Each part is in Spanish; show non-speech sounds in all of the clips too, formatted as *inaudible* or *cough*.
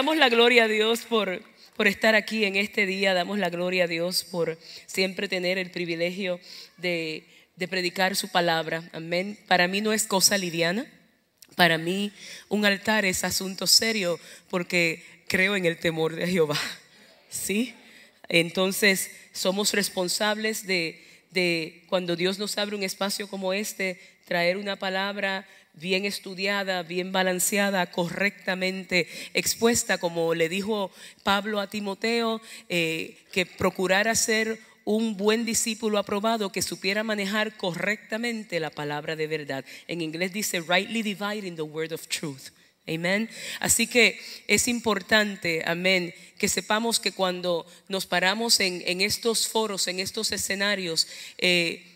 damos la gloria a Dios por, por estar aquí en este día, damos la gloria a Dios por siempre tener el privilegio de, predicar su palabra. Amén. Para mí no es cosa liviana, para mí un altar es asunto serio porque creo en el temor de Jehová. ¿Sí? Entonces somos responsables de, de cuando Dios nos abre un espacio como este, traer una palabra bien estudiada, bien balanceada, correctamente expuesta, como le dijo Pablo a Timoteo, eh, que procurara ser un buen discípulo aprobado que supiera manejar correctamente la palabra de verdad. En inglés dice rightly dividing the word of truth. amen Así que es importante, amén, que sepamos que cuando nos paramos en, en estos foros, en estos escenarios, eh,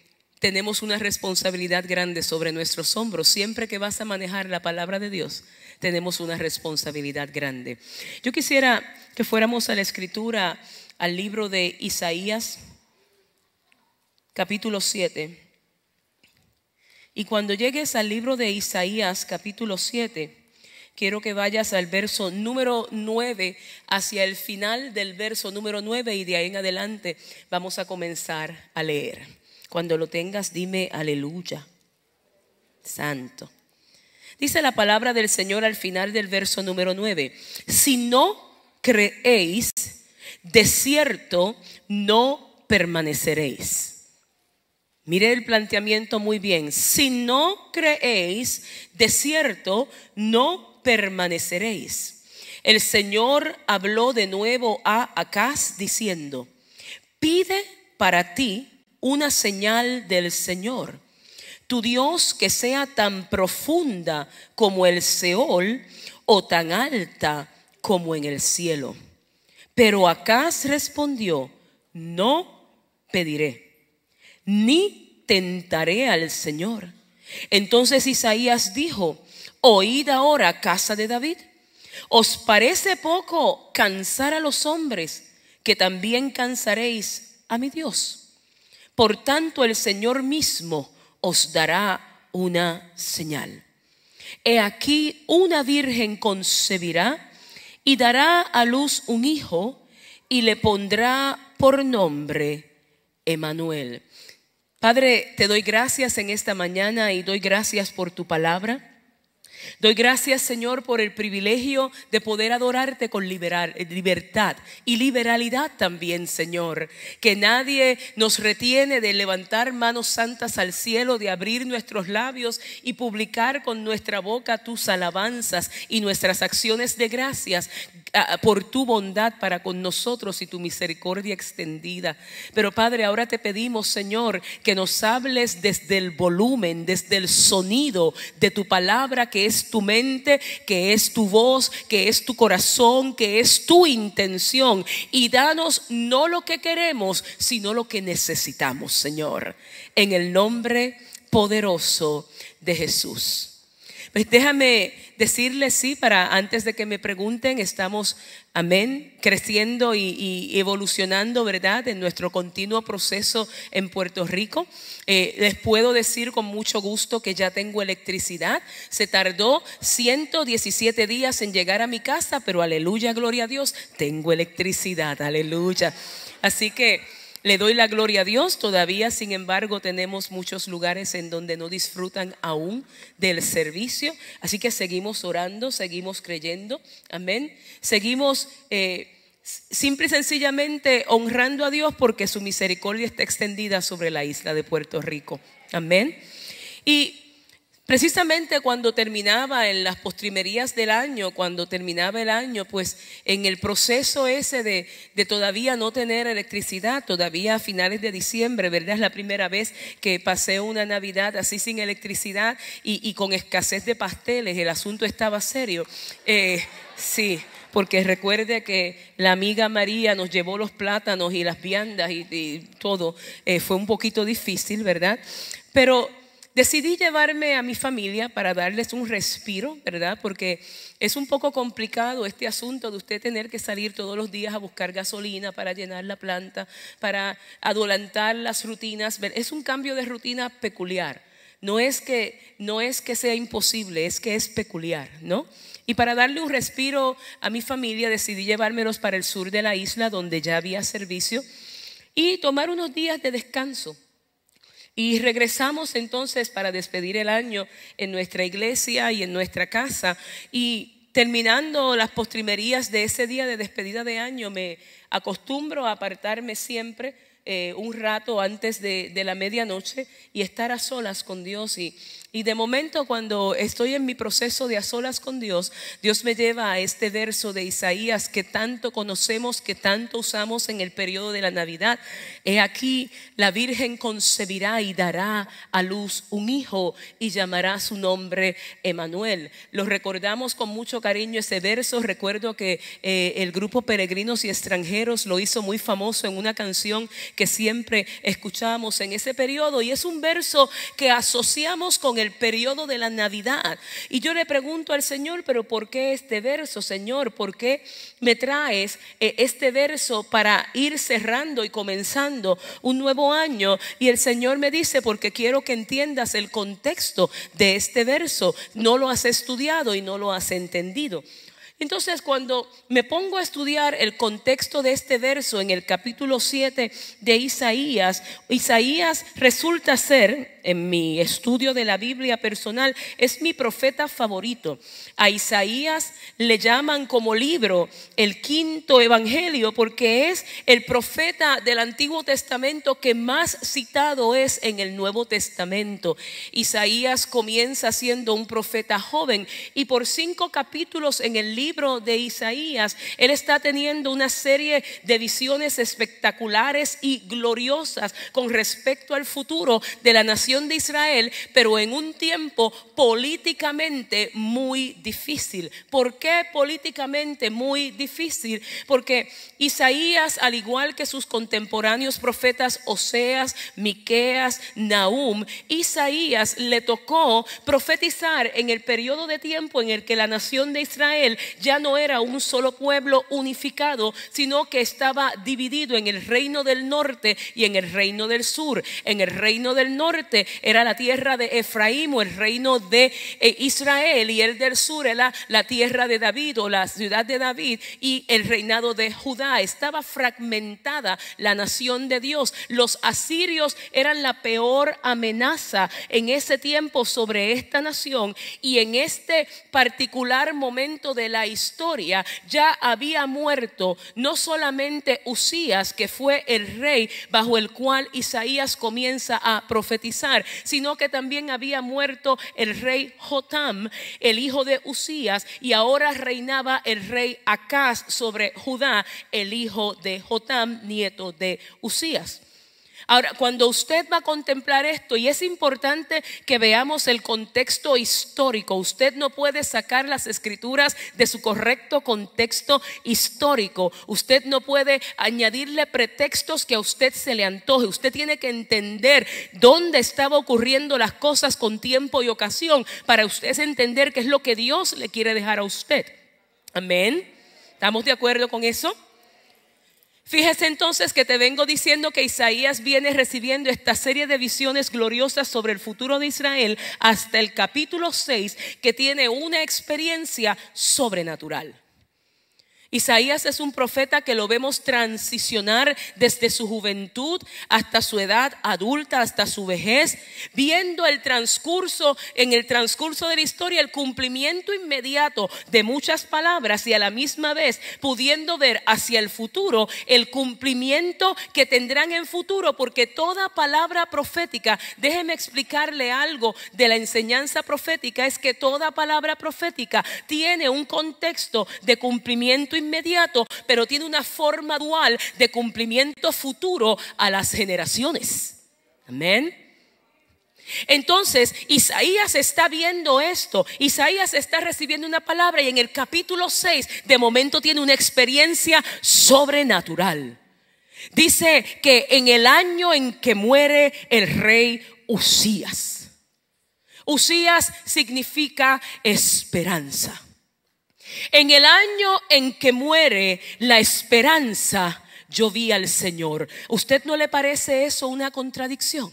tenemos una responsabilidad grande sobre nuestros hombros. Siempre que vas a manejar la palabra de Dios, tenemos una responsabilidad grande. Yo quisiera que fuéramos a la escritura, al libro de Isaías, capítulo 7. Y cuando llegues al libro de Isaías, capítulo 7, quiero que vayas al verso número 9, hacia el final del verso número 9 y de ahí en adelante vamos a comenzar a leer. Cuando lo tengas, dime aleluya. Santo. Dice la palabra del Señor al final del verso número 9. Si no creéis, de cierto no permaneceréis. Mire el planteamiento muy bien. Si no creéis, de cierto no permaneceréis. El Señor habló de nuevo a Acaz diciendo, pide para ti una señal del Señor. Tu Dios que sea tan profunda como el Seol o tan alta como en el cielo. Pero Acaz respondió, no pediré, ni tentaré al Señor. Entonces Isaías dijo, oíd ahora casa de David. ¿Os parece poco cansar a los hombres que también cansaréis a mi Dios? Por tanto, el Señor mismo os dará una señal. He aquí una virgen concebirá y dará a luz un hijo y le pondrá por nombre Emanuel. Padre, te doy gracias en esta mañana y doy gracias por tu palabra. Doy gracias, Señor, por el privilegio de poder adorarte con eh, libertad y liberalidad también, Señor. Que nadie nos retiene de levantar manos santas al cielo, de abrir nuestros labios y publicar con nuestra boca tus alabanzas y nuestras acciones de gracias por tu bondad para con nosotros y tu misericordia extendida. Pero Padre, ahora te pedimos, Señor, que nos hables desde el volumen, desde el sonido de tu palabra, que es tu mente, que es tu voz, que es tu corazón, que es tu intención. Y danos no lo que queremos, sino lo que necesitamos, Señor. En el nombre poderoso de Jesús. Pues déjame decirles, sí, para antes de que me pregunten, estamos, amén, creciendo y, evolucionando, ¿verdad?, en nuestro continuo proceso en Puerto Rico. Eh, les puedo decir con mucho gusto que ya tengo electricidad. Se tardó 117 días en llegar a mi casa, pero aleluya, gloria a Dios, tengo electricidad, aleluya. Así que... Le doy la gloria a Dios, todavía sin embargo tenemos muchos lugares en donde no disfrutan aún del servicio, así que seguimos orando, seguimos creyendo, amén. Seguimos eh, simple y sencillamente honrando a Dios porque su misericordia está extendida sobre la isla de Puerto Rico, amén. Y Precisamente cuando terminaba en las postrimerías del año, cuando terminaba el año, pues en el proceso ese de, todavía no tener electricidad, todavía a finales de diciembre, ¿verdad? Es la primera vez que pasé una Navidad así sin electricidad y, con escasez de pasteles, el asunto estaba serio. Eh, sí, porque recuerde que la amiga María nos llevó los plátanos y las viandas y, todo, eh, fue un poquito difícil, ¿verdad? Pero Decidí llevarme a mi familia para darles un respiro, ¿verdad? Porque es un poco complicado este asunto de usted tener que salir todos los días a buscar gasolina para llenar la planta, para adelantar las rutinas. Es un cambio de rutina peculiar. No es que, no es que sea imposible, es que es peculiar, ¿no? Y para darle un respiro a mi familia decidí llevármelos para el sur de la isla donde ya había servicio y tomar unos días de descanso. Y regresamos entonces para despedir el año en nuestra iglesia y en nuestra casa. Y terminando las postrimerías de ese día de despedida de año, me acostumbro a apartarme siempre eh, un rato antes de, de, la medianoche y estar a solas con Dios. Y, y de momento cuando estoy en mi proceso de a solas con Dios, Dios me lleva a este verso de Isaías que tanto conocemos, que tanto usamos en el periodo de la Navidad. He aquí, la Virgen concebirá y dará a luz un hijo y llamará su nombre Emanuel. Lo recordamos con mucho cariño ese verso. Recuerdo que eh, el grupo Peregrinos y Extranjeros lo hizo muy famoso en una canción que siempre escuchamos en ese periodo y es un verso que asociamos con el periodo de la Navidad. Y yo le pregunto al Señor, pero ¿por qué este verso, Señor? ¿Por qué me traes eh, este verso para ir cerrando y comenzando un nuevo año? Y el Señor me dice, porque quiero que entiendas el contexto de este verso. No lo has estudiado y no lo has entendido. Entonces, cuando me pongo a estudiar el contexto de este verso en el capítulo 7 de Isaías, Isaías resulta ser, en mi estudio de la Biblia personal, es mi profeta favorito. A Isaías le llaman como libro el quinto evangelio porque es el profeta del Antiguo Testamento que más citado es en el Nuevo Testamento. Isaías comienza siendo un profeta joven y por cinco capítulos en el libro libro de Isaías, él está teniendo una serie de visiones espectaculares y gloriosas con respecto al futuro de la nación de Israel, pero en un tiempo políticamente muy difícil. ¿Por qué políticamente muy difícil? Porque Isaías, al igual que sus contemporáneos profetas Oseas, Miqueas, Naum, Isaías le tocó profetizar en el periodo de tiempo en el que la nación de Israel ya no era un solo pueblo unificado, sino que estaba dividido en el reino del norte y en el reino del sur. En el reino del norte era la tierra de Efraín o el reino de eh, Israel y el del sur era la tierra de David o la ciudad de David y el reinado de Judá. Estaba fragmentada la nación de Dios. Los asirios eran la peor amenaza en ese tiempo sobre esta nación y en este particular momento de la historia, ya había muerto no solamente Usías, que fue el rey bajo el cual Isaías comienza a profetizar, sino que también había muerto el rey Jotam, el hijo de Usías, y ahora reinaba el rey Acaz sobre Judá, el hijo de Jotam, nieto de Usías. Ahora, cuando usted va a contemplar esto, y es importante que veamos el contexto histórico, usted no puede sacar las escrituras de su correcto contexto histórico, usted no puede añadirle pretextos que a usted se le antoje, usted tiene que entender dónde estaba ocurriendo las cosas con tiempo y ocasión para usted entender qué es lo que Dios le quiere dejar a usted. Amén. ¿Estamos de acuerdo con eso? Fíjese entonces que te vengo diciendo que Isaías viene recibiendo esta serie de visiones gloriosas sobre el futuro de Israel hasta el capítulo 6, que tiene una experiencia sobrenatural. Isaías es un profeta que lo vemos transicionar desde su juventud hasta su edad adulta, hasta su vejez, viendo el transcurso, en el transcurso de la historia, el cumplimiento inmediato de muchas palabras y a la misma vez pudiendo ver hacia el futuro el cumplimiento que tendrán en futuro, porque toda palabra profética, déjeme explicarle algo de la enseñanza profética, es que toda palabra profética tiene un contexto de cumplimiento inmediato inmediato, pero tiene una forma dual de cumplimiento futuro a las generaciones. Amén. Entonces, Isaías está viendo esto, Isaías está recibiendo una palabra y en el capítulo 6 de momento tiene una experiencia sobrenatural. Dice que en el año en que muere el rey Usías, Usías significa esperanza. En el año en que muere la esperanza, yo vi al Señor. ¿Usted no le parece eso una contradicción?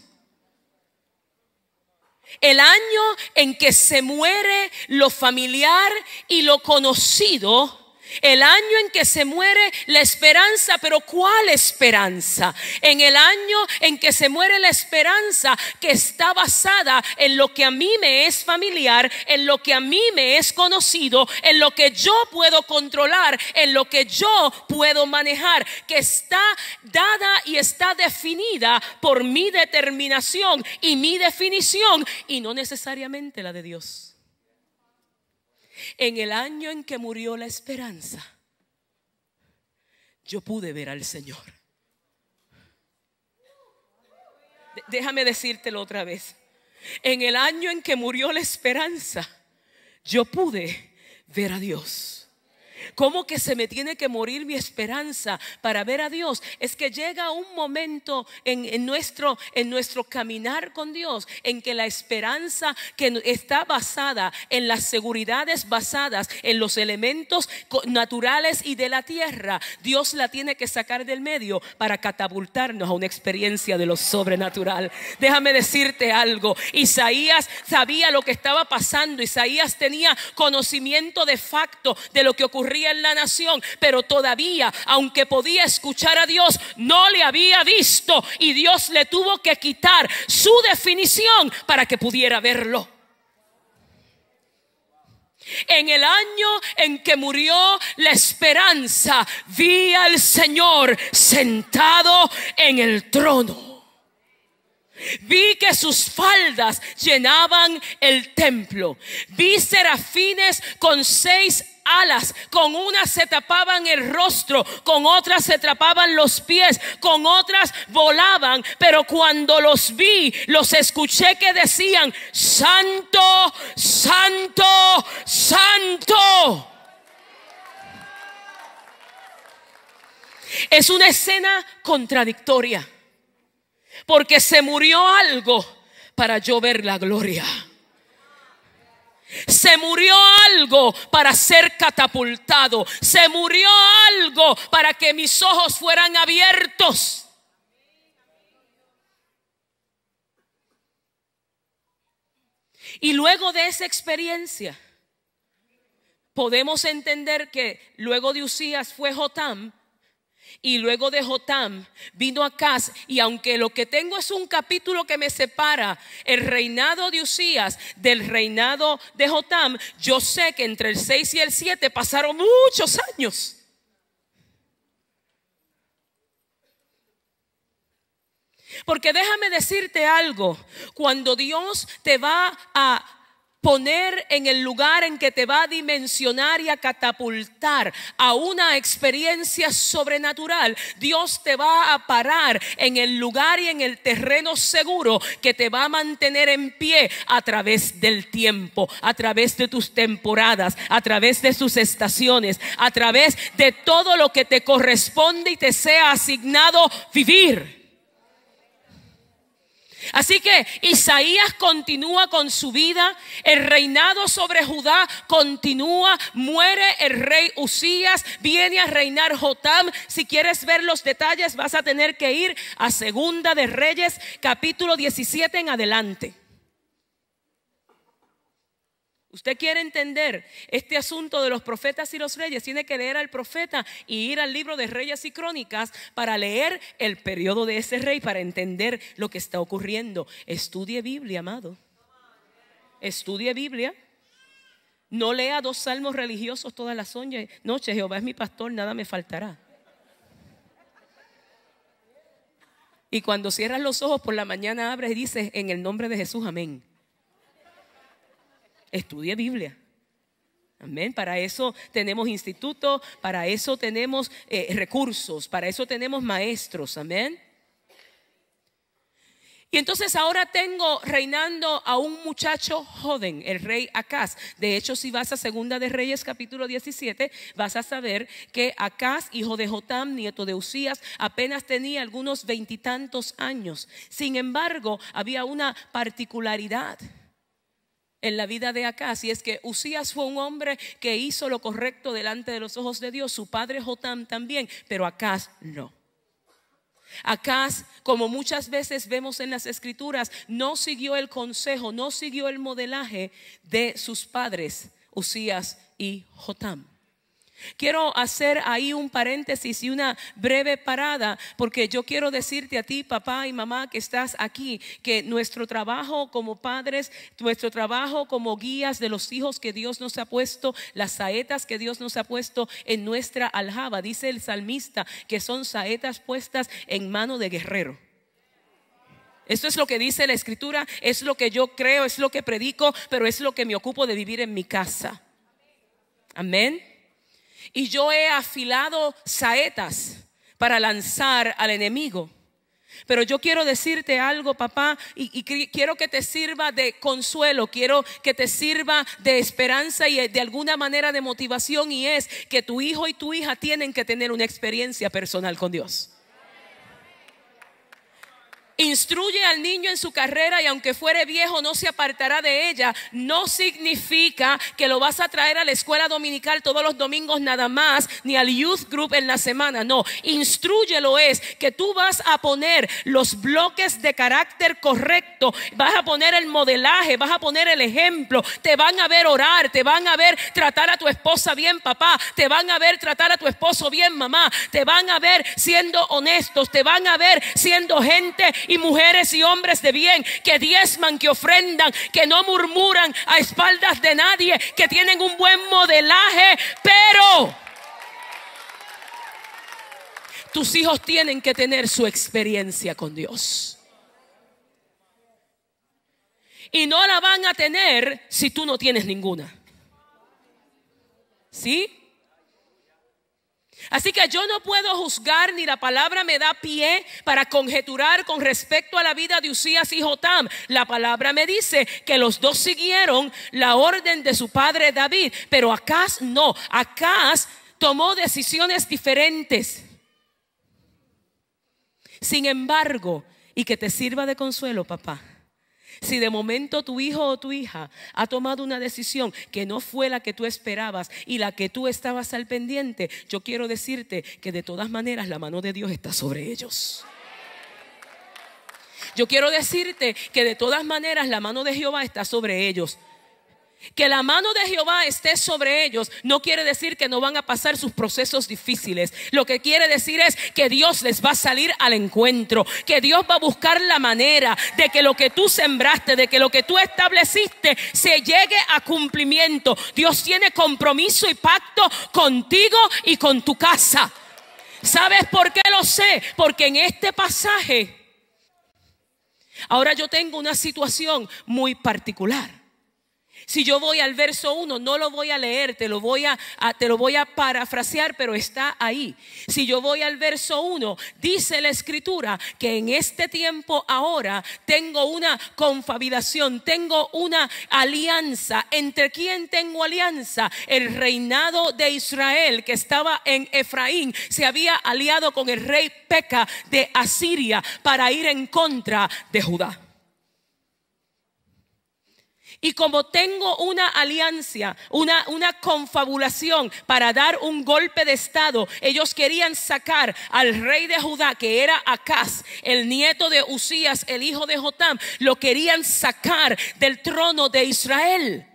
El año en que se muere lo familiar y lo conocido, el año en que se muere la esperanza, pero ¿cuál esperanza? En el año en que se muere la esperanza que está basada en lo que a mí me es familiar, en lo que a mí me es conocido, en lo que yo puedo controlar, en lo que yo puedo manejar, que está dada y está definida por mi determinación y mi definición y no necesariamente la de Dios en el año en que murió la esperanza, yo pude ver al Señor. Déjame decírtelo otra vez. En el año en que murió la esperanza, yo pude ver a Dios. ¿Cómo que se me tiene que morir mi esperanza para ver a Dios? Es que llega un momento en, nuestro, en nuestro caminar con Dios en que la esperanza que está basada en las seguridades basadas en los elementos naturales y de la tierra, Dios la tiene que sacar del medio para catapultarnos a una experiencia de lo sobrenatural. Déjame decirte algo, Isaías sabía lo que estaba pasando, Isaías tenía conocimiento de facto de lo que ocurría en la nación, pero todavía, aunque podía escuchar a Dios, no le había visto y Dios le tuvo que quitar su definición para que pudiera verlo. En el año en que murió la esperanza, vi al Señor sentado en el trono. Vi que sus faldas llenaban el templo. Vi serafines con seis alas, con unas se tapaban el rostro, con otras se tapaban los pies, con otras volaban, pero cuando los vi, los escuché que decían, santo, santo, santo. Es una escena contradictoria, porque se murió algo para llover la gloria. Se murió algo para ser catapultado. Se murió algo para que mis ojos fueran abiertos. Y luego de esa experiencia, podemos entender que luego de Usías fue Jotam y luego de Jotam vino Acaz y aunque lo que tengo es un capítulo que me separa el reinado de Usías del reinado de Jotam, yo sé que entre el 6 y el 7 pasaron muchos años. Porque déjame decirte algo, cuando Dios te va a poner en el lugar en que te va a dimensionar y a catapultar a una experiencia sobrenatural. Dios te va a parar en el lugar y en el terreno seguro que te va a mantener en pie a través del tiempo, a través de tus temporadas, a través de sus estaciones, a través de todo lo que te corresponde y te sea asignado vivir. Así que Isaías continúa con su vida, el reinado sobre Judá continúa, muere el rey Usías, viene a reinar Jotam. Si quieres ver los detalles vas a tener que ir a Segunda de Reyes capítulo 17 en adelante. Usted quiere entender este asunto de los profetas y los reyes, tiene que leer al profeta y ir al libro de Reyes y Crónicas para leer el periodo de ese rey, para entender lo que está ocurriendo. Estudie Biblia, amado. Estudie Biblia. No lea dos salmos religiosos todas las noches. Jehová es mi pastor, nada me faltará. Y cuando cierras los ojos por la mañana abres y dices, en el nombre de Jesús, amén estudie Biblia. Amén. Para eso tenemos instituto para eso tenemos eh, recursos, para eso tenemos maestros. Amén. Y entonces ahora tengo reinando a un muchacho joven, el rey Acaz. De hecho, si vas a Segunda de Reyes capítulo 17, vas a saber que Acaz, hijo de Jotam, nieto de Usías, apenas tenía algunos veintitantos años. Sin embargo, había una particularidad en la vida de Acas Y es que Usías fue un hombre que hizo lo correcto delante de los ojos de Dios, su padre Jotam también, pero Acas no. Acas como muchas veces vemos en las escrituras, no siguió el consejo, no siguió el modelaje de sus padres, Usías y Jotam. Quiero hacer ahí un paréntesis y una breve parada, porque yo quiero decirte a ti, papá y mamá, que estás aquí, que nuestro trabajo como padres, nuestro trabajo como guías de los hijos que Dios nos ha puesto, las saetas que Dios nos ha puesto en nuestra aljaba, dice el salmista, que son saetas puestas en mano de guerrero. Esto es lo que dice la escritura, es lo que yo creo, es lo que predico, pero es lo que me ocupo de vivir en mi casa. Amén y yo he afilado saetas para lanzar al enemigo. Pero yo quiero decirte algo, papá, y, quiero que te sirva de consuelo, quiero que te sirva de esperanza y eh, de alguna manera de motivación, y es que tu hijo y tu hija tienen que tener una experiencia personal con Dios. Instruye al niño en su carrera y aunque fuere viejo no se apartará de ella. No significa que lo vas a traer a la escuela dominical todos los domingos nada más, ni al youth group en la semana. No, instruyelo es que tú vas a poner los bloques de carácter correcto, vas a poner el modelaje, vas a poner el ejemplo, te van a ver orar, te van a ver tratar a tu esposa bien, papá, te van a ver tratar a tu esposo bien, mamá, te van a ver siendo honestos, te van a ver siendo gente y mujeres y hombres de bien que diezman, que ofrendan, que no murmuran a espaldas de nadie, que tienen un buen modelaje, pero tus hijos tienen que tener su experiencia con Dios. Y no la van a tener si tú no tienes ninguna. ¿Sí? Así que yo no puedo juzgar ni la palabra me da pie para conjeturar con respecto a la vida de Usías y Jotam. La palabra me dice que los dos siguieron la orden de su padre David, pero Acaz no. Acaz tomó decisiones diferentes. Sin embargo, y que te sirva de consuelo, papá. Si de momento tu hijo o tu hija ha tomado una decisión que no fue la que tú esperabas y la que tú estabas al pendiente, yo quiero decirte que de todas maneras la mano de Dios está sobre ellos. Yo quiero decirte que de todas maneras la mano de Jehová está sobre ellos. Que la mano de Jehová esté sobre ellos no quiere decir que no van a pasar sus procesos difíciles. Lo que quiere decir es que Dios les va a salir al encuentro, que Dios va a buscar la manera de que lo que tú sembraste, de que lo que tú estableciste se llegue a cumplimiento. Dios tiene compromiso y pacto contigo y con tu casa. ¿Sabes por qué lo sé? Porque en este pasaje, ahora yo tengo una situación muy particular. Si yo voy al verso 1, no lo voy a leer, te lo voy a, te lo voy a parafrasear, pero está ahí. Si yo voy al verso 1, dice la escritura que en este tiempo ahora tengo una confabilación, tengo una alianza. ¿Entre quién tengo alianza? El reinado de Israel que estaba en Efraín se había aliado con el rey Peca de Asiria para ir en contra de Judá. Y como tengo una alianza, una, confabulación para dar un golpe de Estado, ellos querían sacar al rey de Judá, que era Acaz, el nieto de Usías, el hijo de Jotam, lo querían sacar del trono de Israel.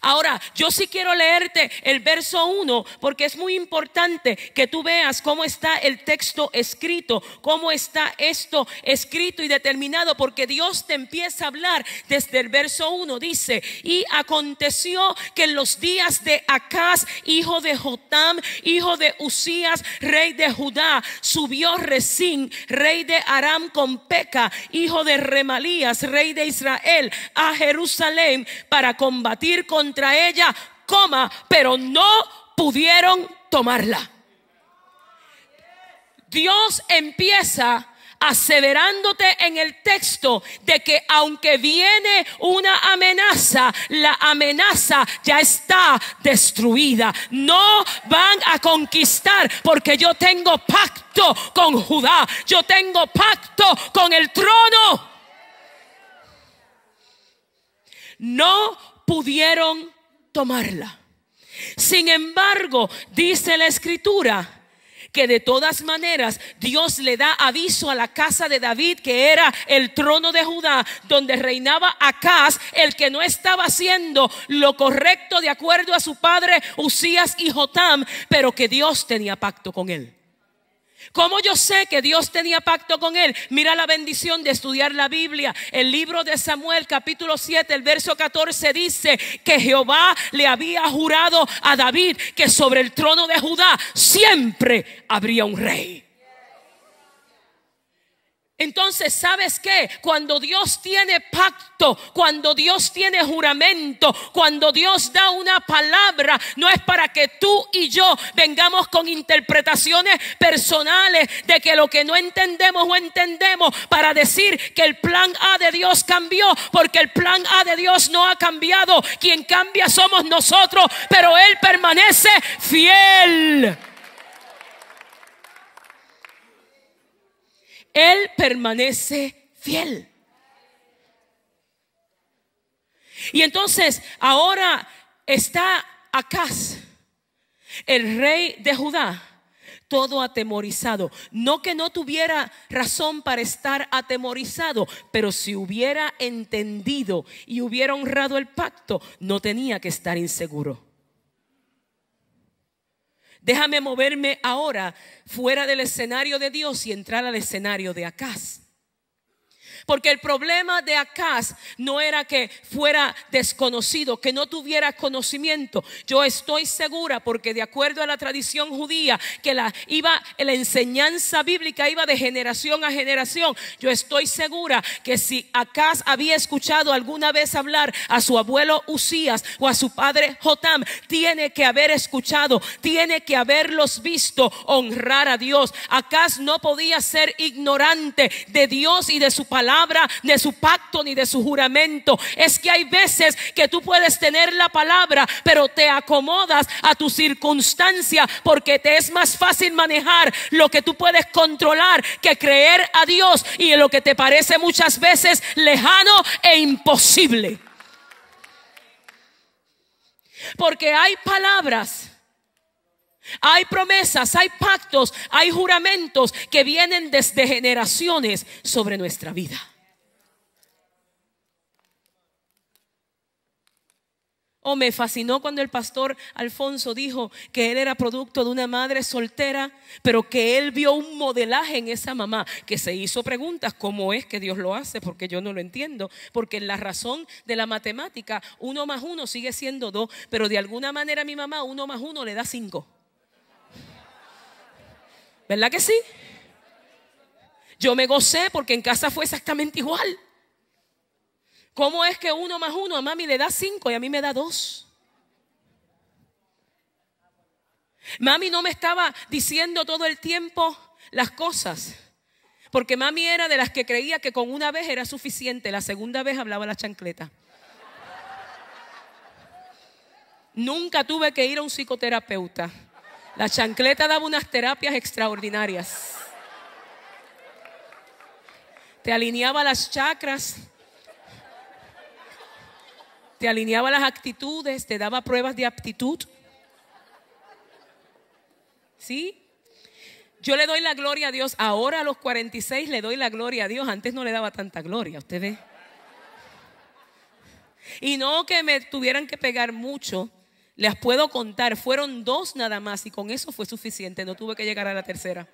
Ahora, yo sí quiero leerte el verso 1 porque es muy importante que tú veas cómo está el texto escrito, cómo está esto escrito y determinado, porque Dios te empieza a hablar desde el verso 1. Dice, y aconteció que en los días de Acaz, hijo de Jotam, hijo de Usías, rey de Judá, subió Resín, rey de Aram con Peca, hijo de Remalías, rey de Israel, a Jerusalén para combatir con contra ella coma, pero no pudieron tomarla. Dios empieza aseverándote en el texto de que aunque viene una amenaza, la amenaza ya está destruida. No van a conquistar porque yo tengo pacto con Judá, yo tengo pacto con el trono. No pudieron tomarla. Sin embargo, dice la escritura que de todas maneras Dios le da aviso a la casa de David, que era el trono de Judá, donde reinaba Acaz, el que no estaba haciendo lo correcto de acuerdo a su padre Usías y Jotam, pero que Dios tenía pacto con él. Como yo sé que Dios tenía pacto con él? Mira la bendición de estudiar la Biblia. El libro de Samuel capítulo 7, el verso 14 dice que Jehová le había jurado a David que sobre el trono de Judá siempre habría un rey. Entonces, ¿sabes qué? Cuando Dios tiene pacto, cuando Dios tiene juramento, cuando Dios da una palabra, no es para que tú y yo vengamos con interpretaciones personales de que lo que no entendemos o entendemos para decir que el plan A de Dios cambió, porque el plan A de Dios no ha cambiado. Quien cambia somos nosotros, pero Él permanece fiel. Él permanece fiel. Y entonces ahora está acá el rey de Judá, todo atemorizado. No que no tuviera razón para estar atemorizado, pero si hubiera entendido y hubiera honrado el pacto, no tenía que estar inseguro. Déjame moverme ahora fuera del escenario de Dios y entrar al escenario de Acaz. Porque el problema de Acaz no era que fuera desconocido, que no tuviera conocimiento. Yo estoy segura, porque de acuerdo a la tradición judía, que la, iba, la enseñanza bíblica iba de generación a generación. Yo estoy segura que si Acaz había escuchado alguna vez hablar a su abuelo Usías o a su padre Jotam, tiene que haber escuchado, tiene que haberlos visto honrar a Dios. Acaz no podía ser ignorante de Dios y de su palabra de su pacto, ni de su juramento. Es que hay veces que tú puedes tener la palabra, pero te acomodas a tu circunstancia porque te es más fácil manejar lo que tú puedes controlar que creer a Dios y en lo que te parece muchas veces lejano e imposible. Porque hay palabras, hay promesas, hay pactos, hay juramentos que vienen desde generaciones sobre nuestra vida. Oh, me fascinó cuando el pastor Alfonso dijo que él era producto de una madre soltera, pero que él vio un modelaje en esa mamá, que se hizo preguntas, ¿cómo es que Dios lo hace? Porque yo no lo entiendo, porque la razón de la matemática, uno más uno sigue siendo dos, pero de alguna manera mi mamá, uno más uno le da cinco. ¿Verdad que sí? Yo me gocé porque en casa fue exactamente igual. ¿Cómo es que uno más uno a mami le da cinco y a mí me da dos? Mami no me estaba diciendo todo el tiempo las cosas, porque mami era de las que creía que con una vez era suficiente, la segunda vez hablaba la chancleta. Nunca tuve que ir a un psicoterapeuta. La chancleta daba unas terapias extraordinarias. Te alineaba las chakras, te alineaba las actitudes, te daba pruebas de aptitud. ¿Sí? Yo le doy la gloria a Dios. Ahora a los 46 le doy la gloria a Dios. Antes no le daba tanta gloria, a ustedes. Y no que me tuvieran que pegar mucho. Les puedo contar, fueron dos nada más y con eso fue suficiente. No tuve que llegar a la tercera.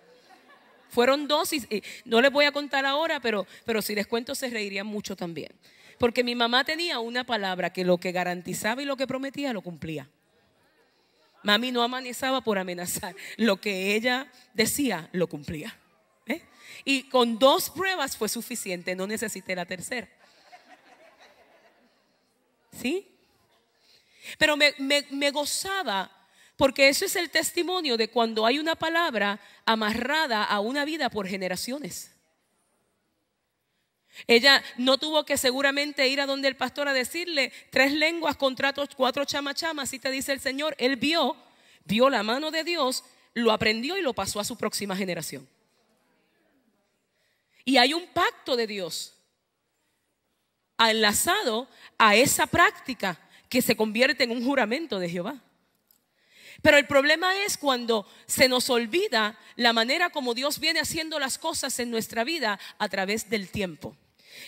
Fueron dos y, no les voy a contar ahora, pero, pero si les cuento se reirían mucho también. Porque mi mamá tenía una palabra que lo que garantizaba y lo que prometía lo cumplía. Mami no amanezaba por amenazar. Lo que ella decía lo cumplía. ¿Eh? Y con dos pruebas fue suficiente, no necesité la tercera. ¿Sí? Pero me gozaba porque eso es el testimonio de cuando hay una palabra amarrada a una vida por generaciones. Ella no tuvo que seguramente ir a donde el pastor a decirle tres lenguas, contratos, cuatro chamachamas, Y te dice el Señor. Él vio, vio la mano de Dios, lo aprendió y lo pasó a su próxima generación. Y hay un pacto de Dios enlazado a esa práctica que se convierte en un juramento de Jehová. Pero el problema es cuando se nos olvida la manera como Dios viene haciendo las cosas en nuestra vida a través del tiempo.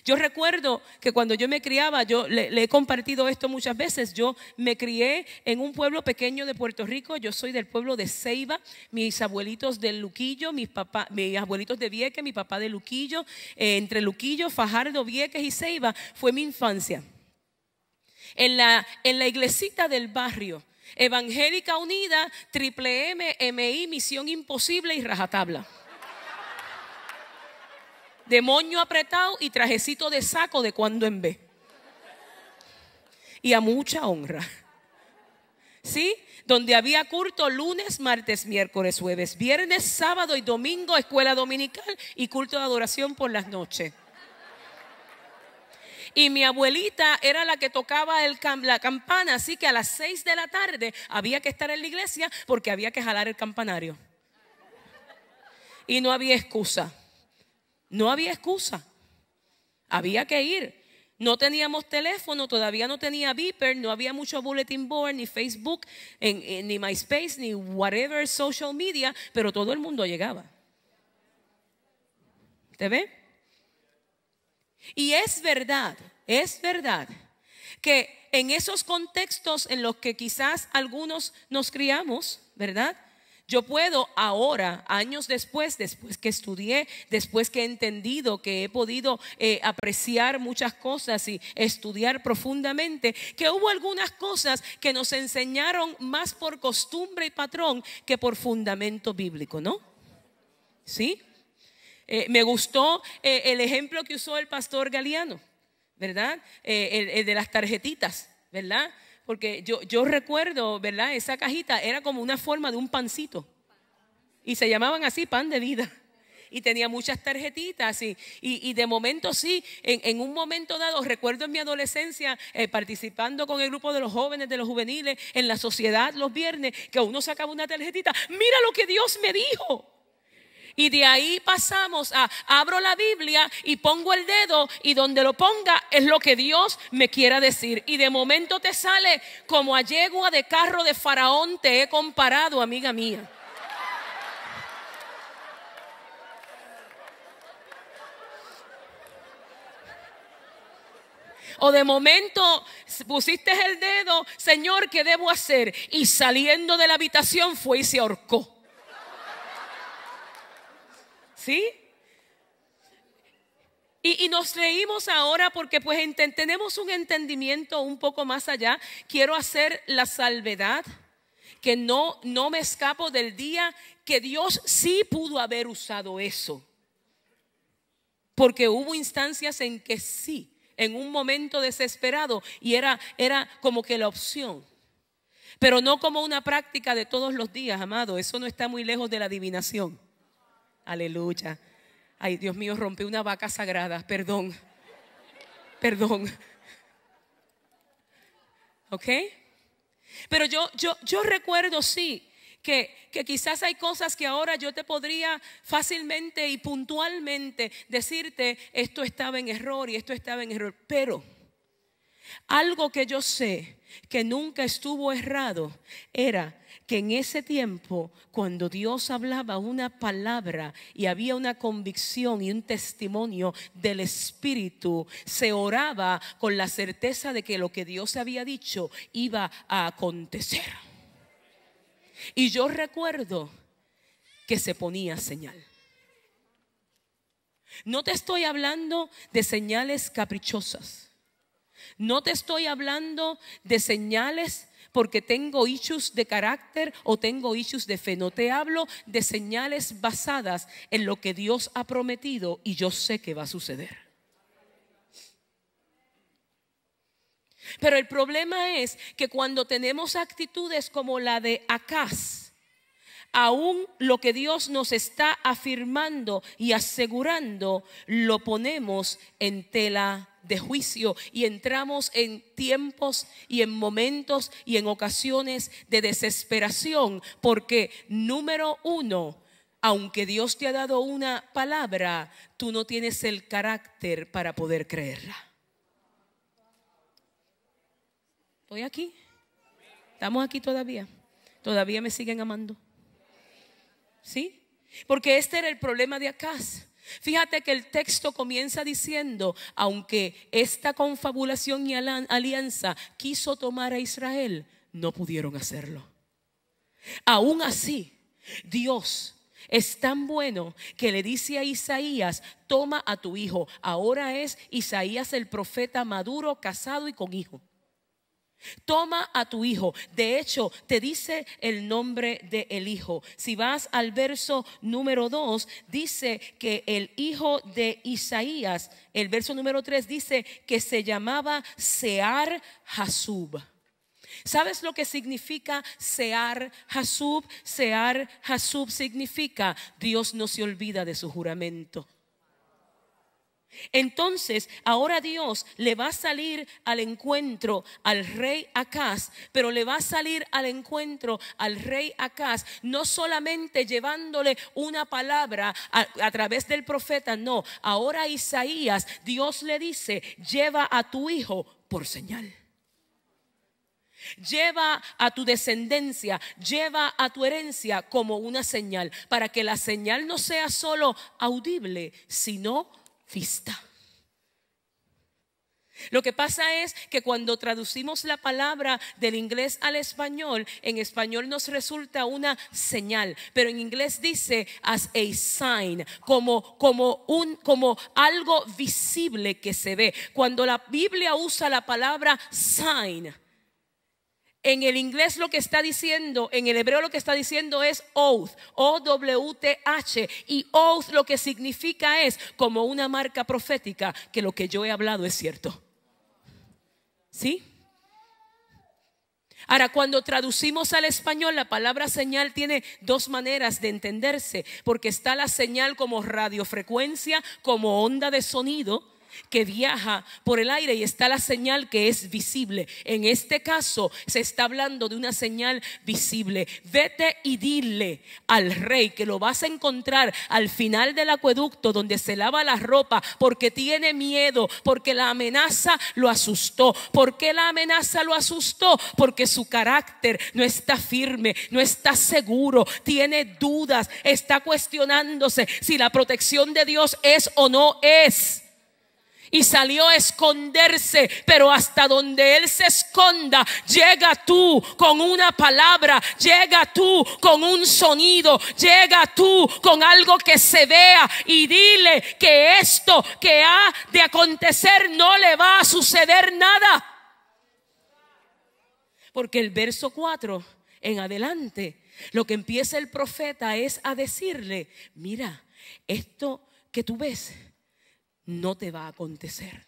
Yo recuerdo que cuando yo me criaba, yo le, he compartido esto muchas veces, yo me crié en un pueblo pequeño de Puerto Rico, yo soy del pueblo de Ceiba, mis abuelitos de Luquillo, mis, papá, mis abuelitos de Vieques, mi papá de Luquillo, eh, entre Luquillo, Fajardo, Vieques y Ceiba fue mi infancia. En la, en la iglesita del barrio, Evangélica Unida, Triple M, MI, Misión Imposible y Rajatabla. Demonio apretado y trajecito de saco de cuando en ve. Y a mucha honra. ¿Sí? Donde había culto lunes, martes, miércoles, jueves, viernes, sábado y domingo, escuela dominical y culto de adoración por las noches. Y mi abuelita era la que tocaba el, la campana, así que a las seis de la tarde había que estar en la iglesia porque había que jalar el campanario. Y no había excusa. No había excusa. Había que ir. No teníamos teléfono, todavía no tenía Beeper, no había mucho bulletin board, ni Facebook, ni MySpace, ni whatever social media, pero todo el mundo llegaba. ¿Te ve? Y es verdad, es verdad que en esos contextos en los que quizás algunos nos criamos, ¿verdad? Yo puedo ahora, años después, después que estudié, después que he entendido, que he podido eh, apreciar muchas cosas y estudiar profundamente, que hubo algunas cosas que nos enseñaron más por costumbre y patrón que por fundamento bíblico, ¿no? ¿Sí? Eh, me gustó eh, el ejemplo que usó el pastor Galeano, ¿verdad? el de las tarjetitas, ¿verdad? porque yo, yo recuerdo, ¿verdad? Esa cajita era como una forma de un pancito. Y se llamaban así pan de vida y tenía muchas tarjetitas y, y, de momento sí, en, en, un momento dado, recuerdo en mi adolescencia eh, participando con el grupo de los jóvenes, de los juveniles, en la sociedad los viernes, que uno sacaba una tarjetita, mira lo que Dios me dijo. Y de ahí pasamos a abro la Biblia y pongo el dedo y donde lo ponga es lo que Dios me quiera decir. Y de momento te sale como a yegua de carro de faraón te he comparado, amiga mía. O de momento pusiste el dedo, Señor, ¿qué debo hacer? Y saliendo de la habitación fue y se ahorcó. ¿Sí? Y, nos reímos ahora porque pues tenemos un entendimiento un poco más allá. Quiero hacer la salvedad que no, no me escapo del día que Dios sí pudo haber usado eso. Porque hubo instancias en que sí, en un momento desesperado, y era, era como que la opción. Pero no como una práctica de todos los días, amado. Eso no está muy lejos de la adivinación. Aleluya. Ay, Dios mío, rompí una vaca sagrada. Perdón. Perdón. ¿Ok? Pero yo, yo, yo recuerdo, sí, que, que, quizás hay cosas que ahora yo te podría fácilmente y puntualmente decirte, esto estaba en error y esto estaba en error. Pero algo que yo sé que nunca estuvo errado era que en ese tiempo, cuando Dios hablaba una palabra y había una convicción y un testimonio del Espíritu, se oraba con la certeza de que lo que Dios había dicho iba a acontecer. Y yo recuerdo que se ponía señal. No te estoy hablando de señales caprichosas. No te estoy hablando de señales porque tengo issues de carácter o tengo issues de fe. No te hablo de señales basadas en lo que Dios ha prometido y yo sé que va a suceder. Pero el problema es que cuando tenemos actitudes como la de Acas aún lo que Dios nos está afirmando y asegurando, lo ponemos en tela de juicio y entramos en tiempos y en momentos y en ocasiones de desesperación porque número uno, aunque Dios te ha dado una palabra, tú no tienes el carácter para poder creerla. ¿Estoy aquí? ¿Estamos aquí todavía? ¿Todavía me siguen amando? ¿Sí? Porque este era el problema de Acaz. Fíjate que el texto comienza diciendo, aunque esta confabulación y alianza quiso tomar a Israel, no pudieron hacerlo. Aún así, Dios es tan bueno que le dice a Isaías, toma a tu hijo. Ahora es Isaías el profeta maduro, casado y con hijo. Toma a tu hijo. De hecho, te dice el nombre del hijo. Si vas al verso número 2, dice que el hijo de Isaías, el verso número 3 dice que se llamaba Sear Jasub. ¿Sabes lo que significa Sear Jasub? Sear Jasub significa Dios no se olvida de su juramento. Entonces, ahora Dios le va a salir al encuentro al rey Acaz, pero le va a salir al encuentro al rey Acaz, no solamente llevándole una palabra a, través del profeta, no, ahora Isaías, Dios le dice, lleva a tu hijo por señal. Lleva a tu descendencia, lleva a tu herencia como una señal, para que la señal no sea solo audible, sino vista. Lo que pasa es que cuando traducimos la palabra del inglés al español, en español nos resulta una señal, pero en inglés dice as a sign, como, como, un, como algo visible que se ve. Cuando la Biblia usa la palabra sign, en el inglés lo que está diciendo, en el hebreo lo que está diciendo es oath, O-W-T-H. Y oath lo que significa es como una marca profética que lo que yo he hablado es cierto. ¿Sí? Ahora, cuando traducimos al español, la palabra señal tiene dos maneras de entenderse, porque está la señal como radiofrecuencia, como onda de sonido que viaja por el aire y está la señal que es visible. En este caso se está hablando de una señal visible. Vete y dile al rey que lo vas a encontrar al final del acueducto donde se lava la ropa porque tiene miedo, porque la amenaza lo asustó. ¿Por qué la amenaza lo asustó? Porque su carácter no está firme, no está seguro, tiene dudas, está cuestionándose si la protección de Dios es o no es y salió a esconderse, pero hasta donde él se esconda, llega tú con una palabra, llega tú con un sonido, llega tú con algo que se vea y dile que esto que ha de acontecer no le va a suceder nada. Porque el verso 4 en adelante, lo que empieza el profeta es a decirle, mira, esto que tú ves, no te va a acontecer.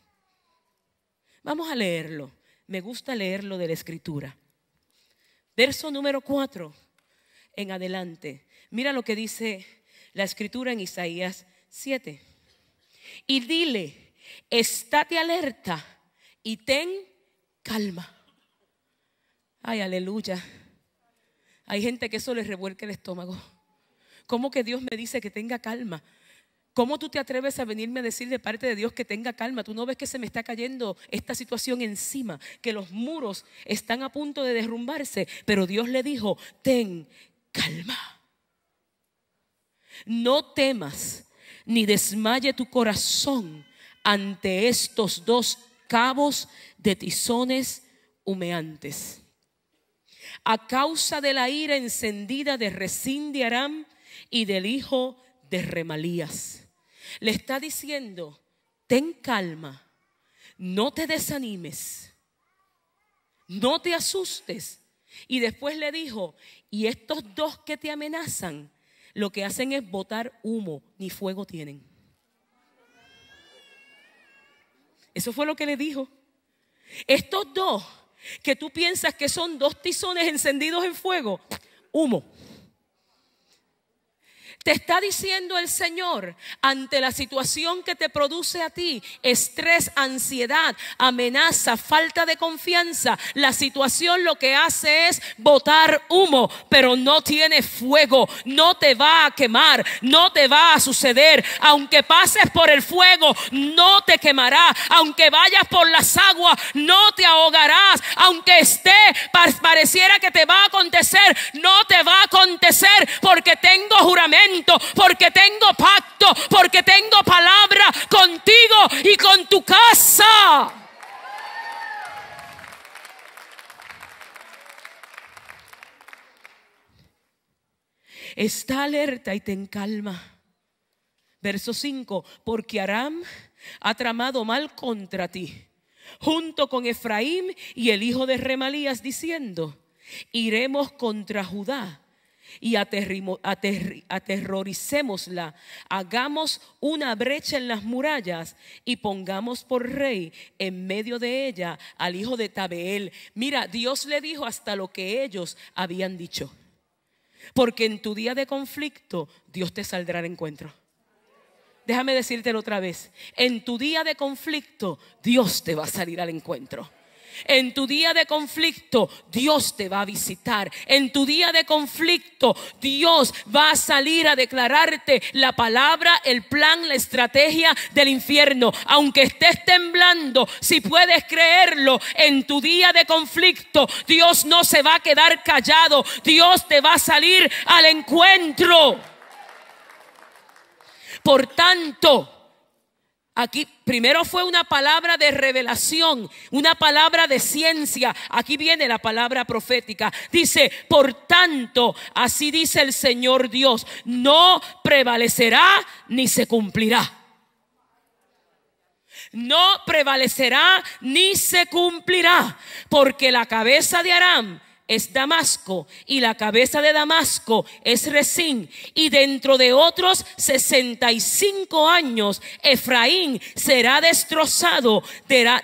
Vamos a leerlo. Me gusta leerlo de la escritura. Verso número 4 en adelante. Mira lo que dice la escritura en Isaías 7. Y dile, estate alerta y ten calma. Ay, aleluya. Hay gente que eso les revuelca el estómago. ¿Cómo que Dios me dice que tenga calma? ¿Cómo tú te atreves a venirme a decir de parte de Dios que tenga calma? Tú no ves que se me está cayendo esta situación encima, que los muros están a punto de derrumbarse, pero Dios le dijo, ten calma. No temas ni desmaye tu corazón ante estos dos cabos de tizones humeantes. A causa de la ira encendida de Resín de Aram y del hijo de Remalías le está diciendo, ten calma, no te desanimes, no te asustes. Y después le dijo, y estos dos que te amenazan, lo que hacen es botar humo, ni fuego tienen. Eso fue lo que le dijo. Estos dos que tú piensas que son dos tizones encendidos en fuego, humo. Te está diciendo el Señor ante la situación que te produce a ti, estrés, ansiedad, amenaza, falta de confianza. La situación lo que hace es botar humo, pero no tiene fuego, no te va a quemar, no te va a suceder. Aunque pases por el fuego, no te quemará. Aunque vayas por las aguas, no te ahogarás. Aunque esté, pareciera que te va a acontecer, no te va a acontecer porque tengo juramento porque tengo pacto, porque tengo palabra contigo y con tu casa. Está alerta y ten calma. Verso 5, porque Aram ha tramado mal contra ti, junto con Efraín y el hijo de Remalías, diciendo, iremos contra Judá y aterroricemosla aterroricémosla. Hagamos una brecha en las murallas y pongamos por rey en medio de ella al hijo de Tabeel. Mira, Dios le dijo hasta lo que ellos habían dicho. Porque en tu día de conflicto Dios te saldrá al encuentro. Déjame decírtelo otra vez. En tu día de conflicto Dios te va a salir al encuentro. En tu día de conflicto, Dios te va a visitar. En tu día de conflicto, Dios va a salir a declararte la palabra, el plan, la estrategia del infierno. Aunque estés temblando, si puedes creerlo, en tu día de conflicto, Dios no se va a quedar callado. Dios te va a salir al encuentro. Por tanto, Aquí primero fue una palabra de revelación, una palabra de ciencia. Aquí viene la palabra profética. Dice, por tanto, así dice el Señor Dios, no prevalecerá ni se cumplirá. No prevalecerá ni se cumplirá, porque la cabeza de Aram es Damasco y la cabeza de Damasco es Resín. Y dentro de otros 65 años Efraín será destrozado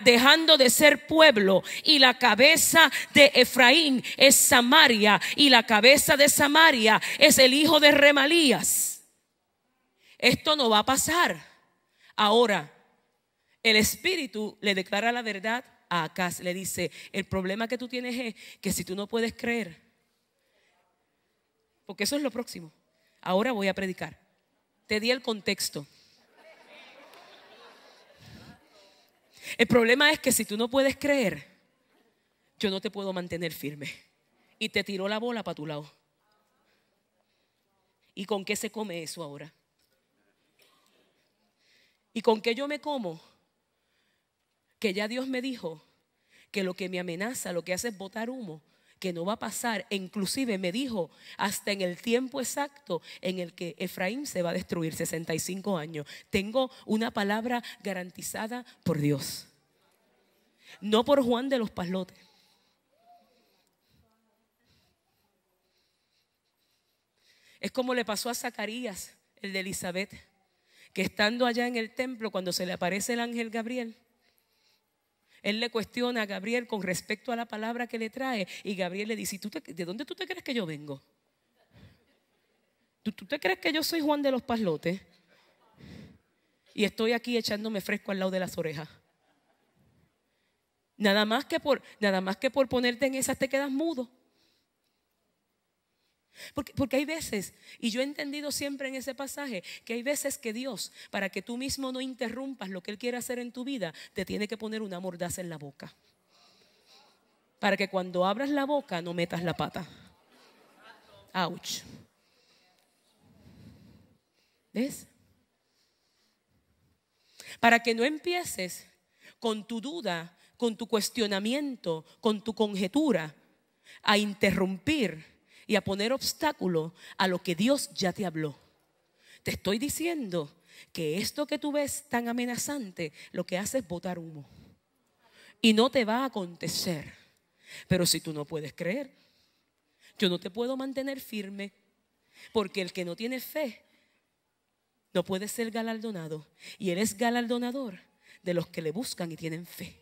dejando de ser pueblo. Y la cabeza de Efraín es Samaria y la cabeza de Samaria es el hijo de Remalías. Esto no va a pasar. Ahora, el Espíritu le declara la verdad a le dice, el problema que tú tienes es que si tú no puedes creer, porque eso es lo próximo, ahora voy a predicar. Te di el contexto. El problema es que si tú no puedes creer, yo no te puedo mantener firme. Y te tiró la bola para tu lado. ¿Y con qué se come eso ahora? ¿Y con qué yo me como? que ya Dios me dijo que lo que me amenaza, lo que hace es botar humo, que no va a pasar. E inclusive me dijo hasta en el tiempo exacto en el que Efraín se va a destruir, 65 años. Tengo una palabra garantizada por Dios. No por Juan de los Palotes. Es como le pasó a Zacarías, el de Elizabeth, que estando allá en el templo, cuando se le aparece el ángel Gabriel, él le cuestiona a Gabriel con respecto a la palabra que le trae y Gabriel le dice, ¿de dónde tú te crees que yo vengo? ¿Tú, te crees que yo soy Juan de los Paslotes? Y estoy aquí echándome fresco al lado de las orejas. Nada más que por, nada más que por ponerte en esas te quedas mudo. Porque, hay veces, y yo he entendido siempre en ese pasaje, que hay veces que Dios, para que tú mismo no interrumpas lo que Él quiere hacer en tu vida, te tiene que poner una mordaza en la boca. Para que cuando abras la boca no metas la pata. Ouch. ¿Ves? Para que no empieces con tu duda, con tu cuestionamiento, con tu conjetura, a interrumpir y a poner obstáculo a lo que Dios ya te habló. Te estoy diciendo que esto que tú ves tan amenazante, lo que hace es botar humo. Y no te va a acontecer. Pero si tú no puedes creer, yo no te puedo mantener firme, porque el que no tiene fe no puede ser galardonado. Y él es galardonador de los que le buscan y tienen fe.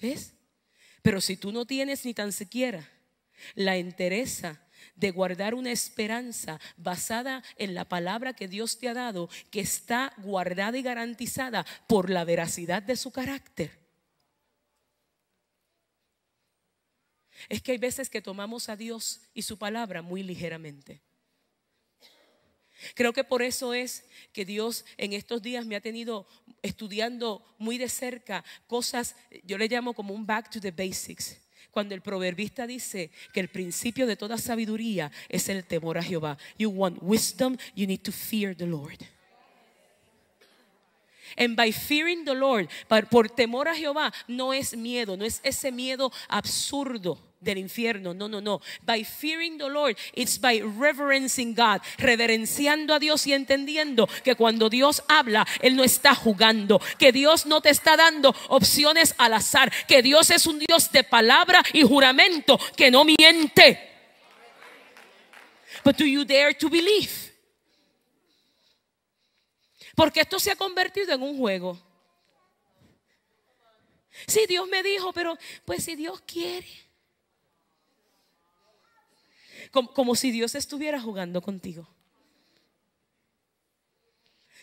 ¿Ves? Pero si tú no tienes ni tan siquiera la entereza de guardar una esperanza basada en la palabra que Dios te ha dado, que está guardada y garantizada por la veracidad de su carácter. Es que hay veces que tomamos a Dios y su palabra muy ligeramente. Creo que por eso es que Dios en estos días me ha tenido estudiando muy de cerca cosas, yo le llamo como un back to the basics cuando el proverbista dice que el principio de toda sabiduría es el temor a Jehová. You want wisdom, you need to fear the Lord. And by fearing the Lord, por temor a Jehová, no es miedo, no es ese miedo absurdo del infierno. No, no, no. By fearing the Lord, it's by reverencing God. Reverenciando a Dios y entendiendo que cuando Dios habla, Él no está jugando. Que Dios no te está dando opciones al azar. Que Dios es un Dios de palabra y juramento que no miente. But do you dare to believe? Porque esto se ha convertido en un juego. Si sí, Dios me dijo, pero pues si Dios quiere. Como, como, si Dios estuviera jugando contigo.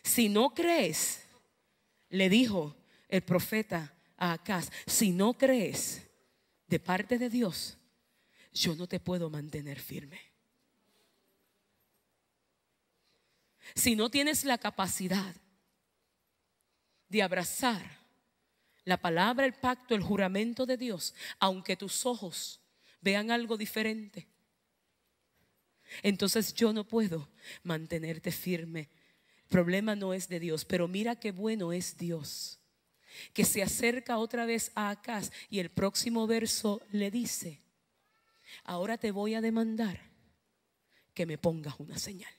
Si no crees, le dijo el profeta a Acaz, si no crees de parte de Dios, yo no te puedo mantener firme. Si no tienes la capacidad de abrazar la palabra, el pacto, el juramento de Dios, aunque tus ojos vean algo diferente, entonces yo no puedo mantenerte firme. El problema no es de Dios, pero mira qué bueno es Dios, que se acerca otra vez a Acaz y el próximo verso le dice, ahora te voy a demandar que me pongas una señal.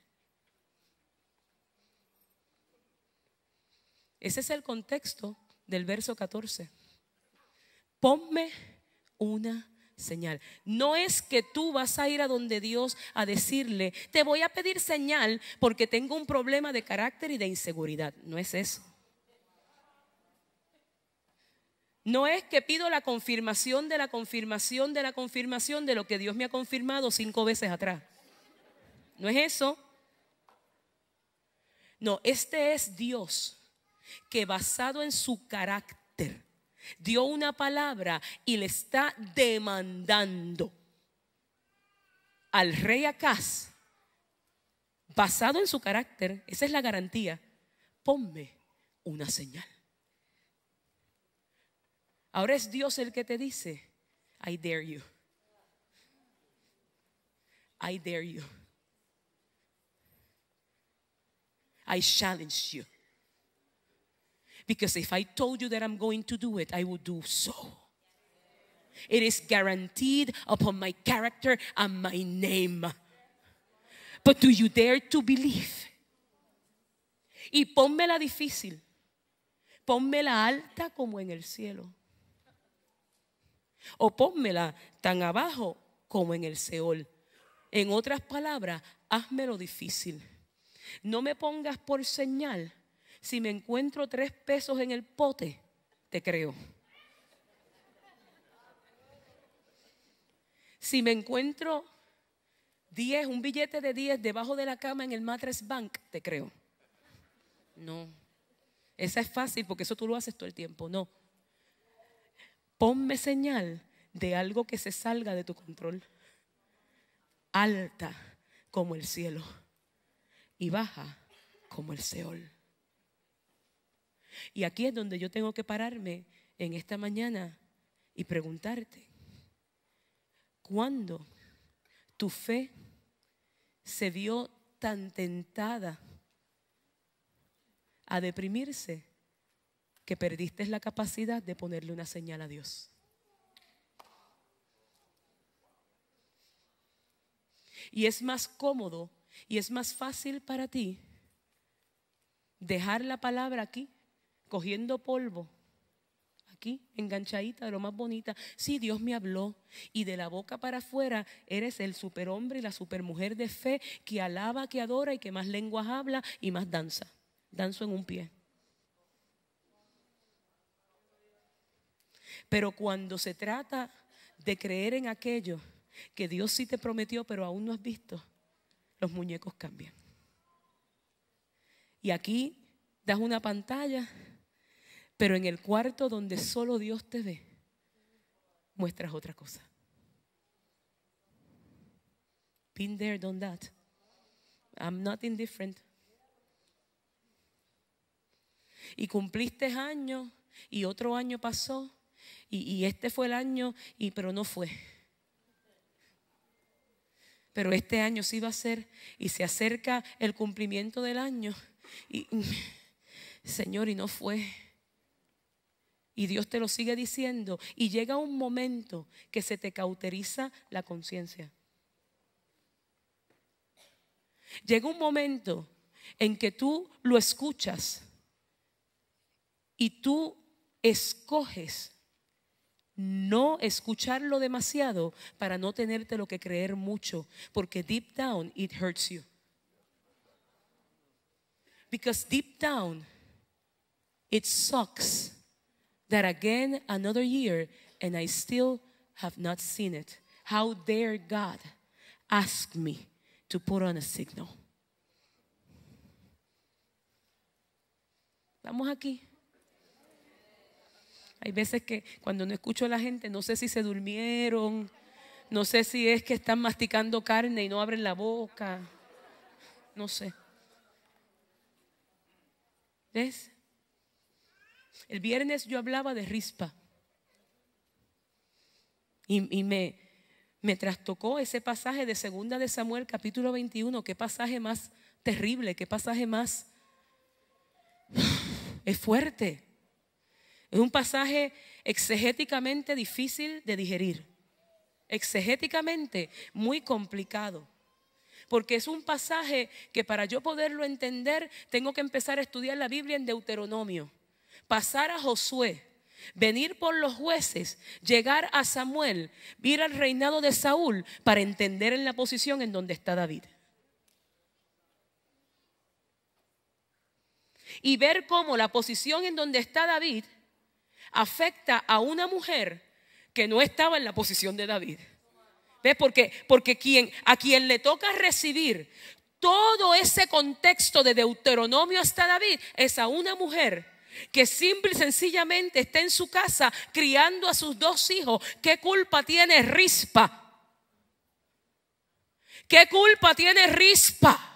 Ese es el contexto del verso 14. Ponme una señal. No es que tú vas a ir a donde Dios a decirle, te voy a pedir señal porque tengo un problema de carácter y de inseguridad. No es eso. No es que pido la confirmación de la confirmación de la confirmación de lo que Dios me ha confirmado cinco veces atrás. No es eso. No, este es Dios que basado en su carácter dio una palabra y le está demandando al rey Acaz, basado en su carácter, esa es la garantía, ponme una señal. Ahora es Dios el que te dice, I dare you. I dare you. I challenge you. Because if I told you that I'm going to do it, I would do so. It is guaranteed upon my character and my name. But do you dare to believe? Y ponmela difícil, Ponmela alta como en el cielo. O ponmela tan abajo como en el Seol. En otras palabras, házmelo difícil. No me pongas por señal si me encuentro tres pesos en el pote, te creo. Si me encuentro diez, un billete de diez debajo de la cama en el Mattress Bank, te creo. No. Esa es fácil porque eso tú lo haces todo el tiempo. No. Ponme señal de algo que se salga de tu control. Alta como el cielo y baja como el Seol. Y aquí es donde yo tengo que pararme en esta mañana y preguntarte, ¿cuándo tu fe se vio tan tentada a deprimirse que perdiste la capacidad de ponerle una señal a Dios? Y es más cómodo y es más fácil para ti dejar la palabra aquí cogiendo polvo, aquí, enganchadita, de lo más bonita. Sí, Dios me habló. Y de la boca para afuera eres el superhombre y la supermujer de fe que alaba, que adora y que más lenguas habla y más danza. Danzo en un pie. Pero cuando se trata de creer en aquello que Dios sí te prometió, pero aún no has visto, los muñecos cambian. Y aquí das una pantalla pero en el cuarto donde solo Dios te ve, muestras otra cosa. Been there, done that. I'm not indifferent. Y cumpliste año, y otro año pasó y, este fue el año y pero no fue. Pero este año sí va a ser y se acerca el cumplimiento del año y *laughs* Señor y no fue. Y Dios te lo sigue diciendo. Y llega un momento que se te cauteriza la conciencia. Llega un momento en que tú lo escuchas y tú escoges no escucharlo demasiado para no tenerte lo que creer mucho, porque deep down it hurts you. Because deep down it sucks that again another year and I still have not seen it. How dare God ask me to put on a signal? Vamos aquí. Hay veces que cuando no escucho a la gente, no sé si se durmieron, no sé si es que están masticando carne y no abren la boca, no sé. ¿Ves? El viernes yo hablaba de rispa. Y, me, me trastocó ese pasaje de segunda de Samuel capítulo 21. Qué pasaje más terrible, qué pasaje más... Es fuerte. Es un pasaje exegéticamente difícil de digerir. Exegéticamente muy complicado. Porque es un pasaje que para yo poderlo entender tengo que empezar a estudiar la Biblia en Deuteronomio pasar a Josué, venir por los jueces, llegar a Samuel, ir al reinado de Saúl para entender en la posición en donde está David. Y ver cómo la posición en donde está David afecta a una mujer que no estaba en la posición de David. ¿Ves? Porque, porque a quien le toca recibir todo ese contexto de Deuteronomio hasta David es a una mujer que simple y sencillamente está en su casa criando a sus dos hijos, ¿qué culpa tiene Rispa? ¿Qué culpa tiene Rispa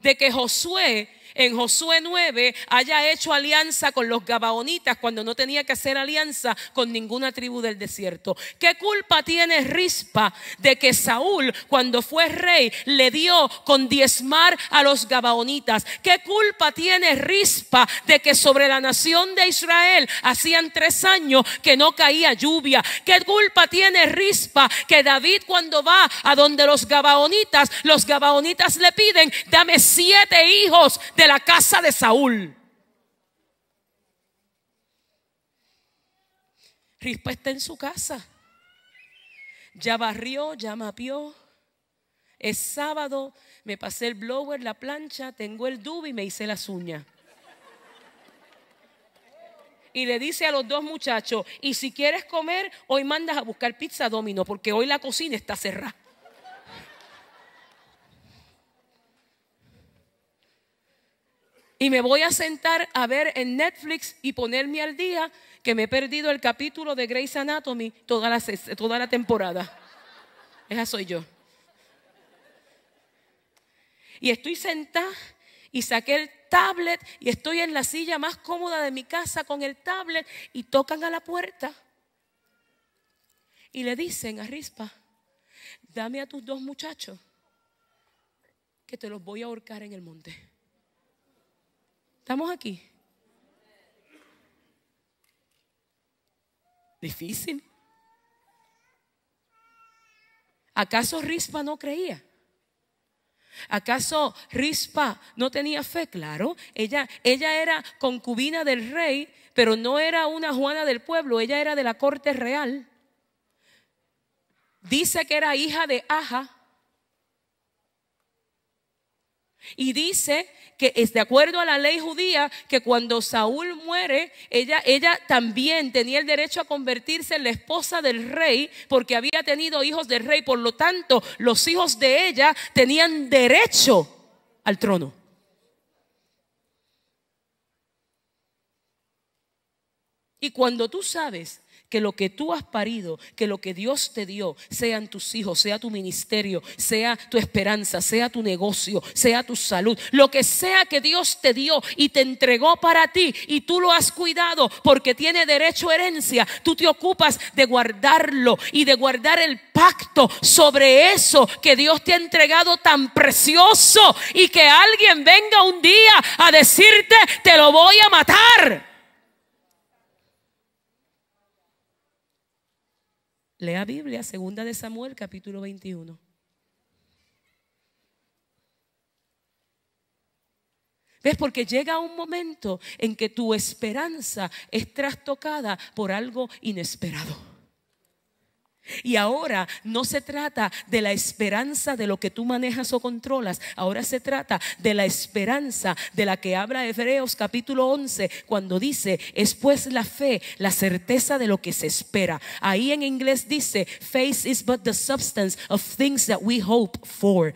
de que Josué en Josué 9 haya hecho alianza con los gabaonitas cuando no tenía que hacer alianza con ninguna tribu del desierto. ¿Qué culpa tiene Rispa de que Saúl, cuando fue rey, le dio con diezmar a los gabaonitas? ¿Qué culpa tiene Rispa de que sobre la nación de Israel hacían tres años que no caía lluvia? ¿Qué culpa tiene Rispa que David cuando va a donde los gabaonitas, los gabaonitas le piden, dame siete hijos de la casa de Saúl. Rispa está en su casa. Ya barrió, ya mapeó. Es sábado, me pasé el blower, la plancha, tengo el dub y me hice las uñas. Y le dice a los dos muchachos, y si quieres comer, hoy mandas a buscar pizza domino, porque hoy la cocina está cerrada. y me voy a sentar a ver en Netflix y ponerme al día que me he perdido el capítulo de Grey's Anatomy toda la, toda la temporada. Esa soy yo. Y estoy sentada y saqué el tablet y estoy en la silla más cómoda de mi casa con el tablet y tocan a la puerta. Y le dicen a Rispa, dame a tus dos muchachos que te los voy a ahorcar en el monte. ¿Estamos aquí? Difícil. ¿Acaso Rispa no creía? ¿Acaso Rispa no tenía fe? Claro, ella, ella era concubina del rey, pero no era una Juana del pueblo, ella era de la corte real. Dice que era hija de Aja, Y dice que es de acuerdo a la ley judía que cuando Saúl muere, ella, ella también tenía el derecho a convertirse en la esposa del rey porque había tenido hijos del rey. Por lo tanto, los hijos de ella tenían derecho al trono. Y cuando tú sabes que lo que tú has parido, que lo que Dios te dio, sean tus hijos, sea tu ministerio, sea tu esperanza, sea tu negocio, sea tu salud, lo que sea que Dios te dio y te entregó para ti y tú lo has cuidado porque tiene derecho a herencia, tú te ocupas de guardarlo y de guardar el pacto sobre eso que Dios te ha entregado tan precioso y que alguien venga un día a decirte, te lo voy a matar. Lea Biblia, segunda de Samuel, capítulo 21. ¿Ves? Porque llega un momento en que tu esperanza es trastocada por algo inesperado. Y ahora no se trata de la esperanza de lo que tú manejas o controlas, ahora se trata de la esperanza de la que habla Hebreos capítulo 11 cuando dice, es pues la fe, la certeza de lo que se espera. Ahí en inglés dice, faith is but the substance of things that we hope for.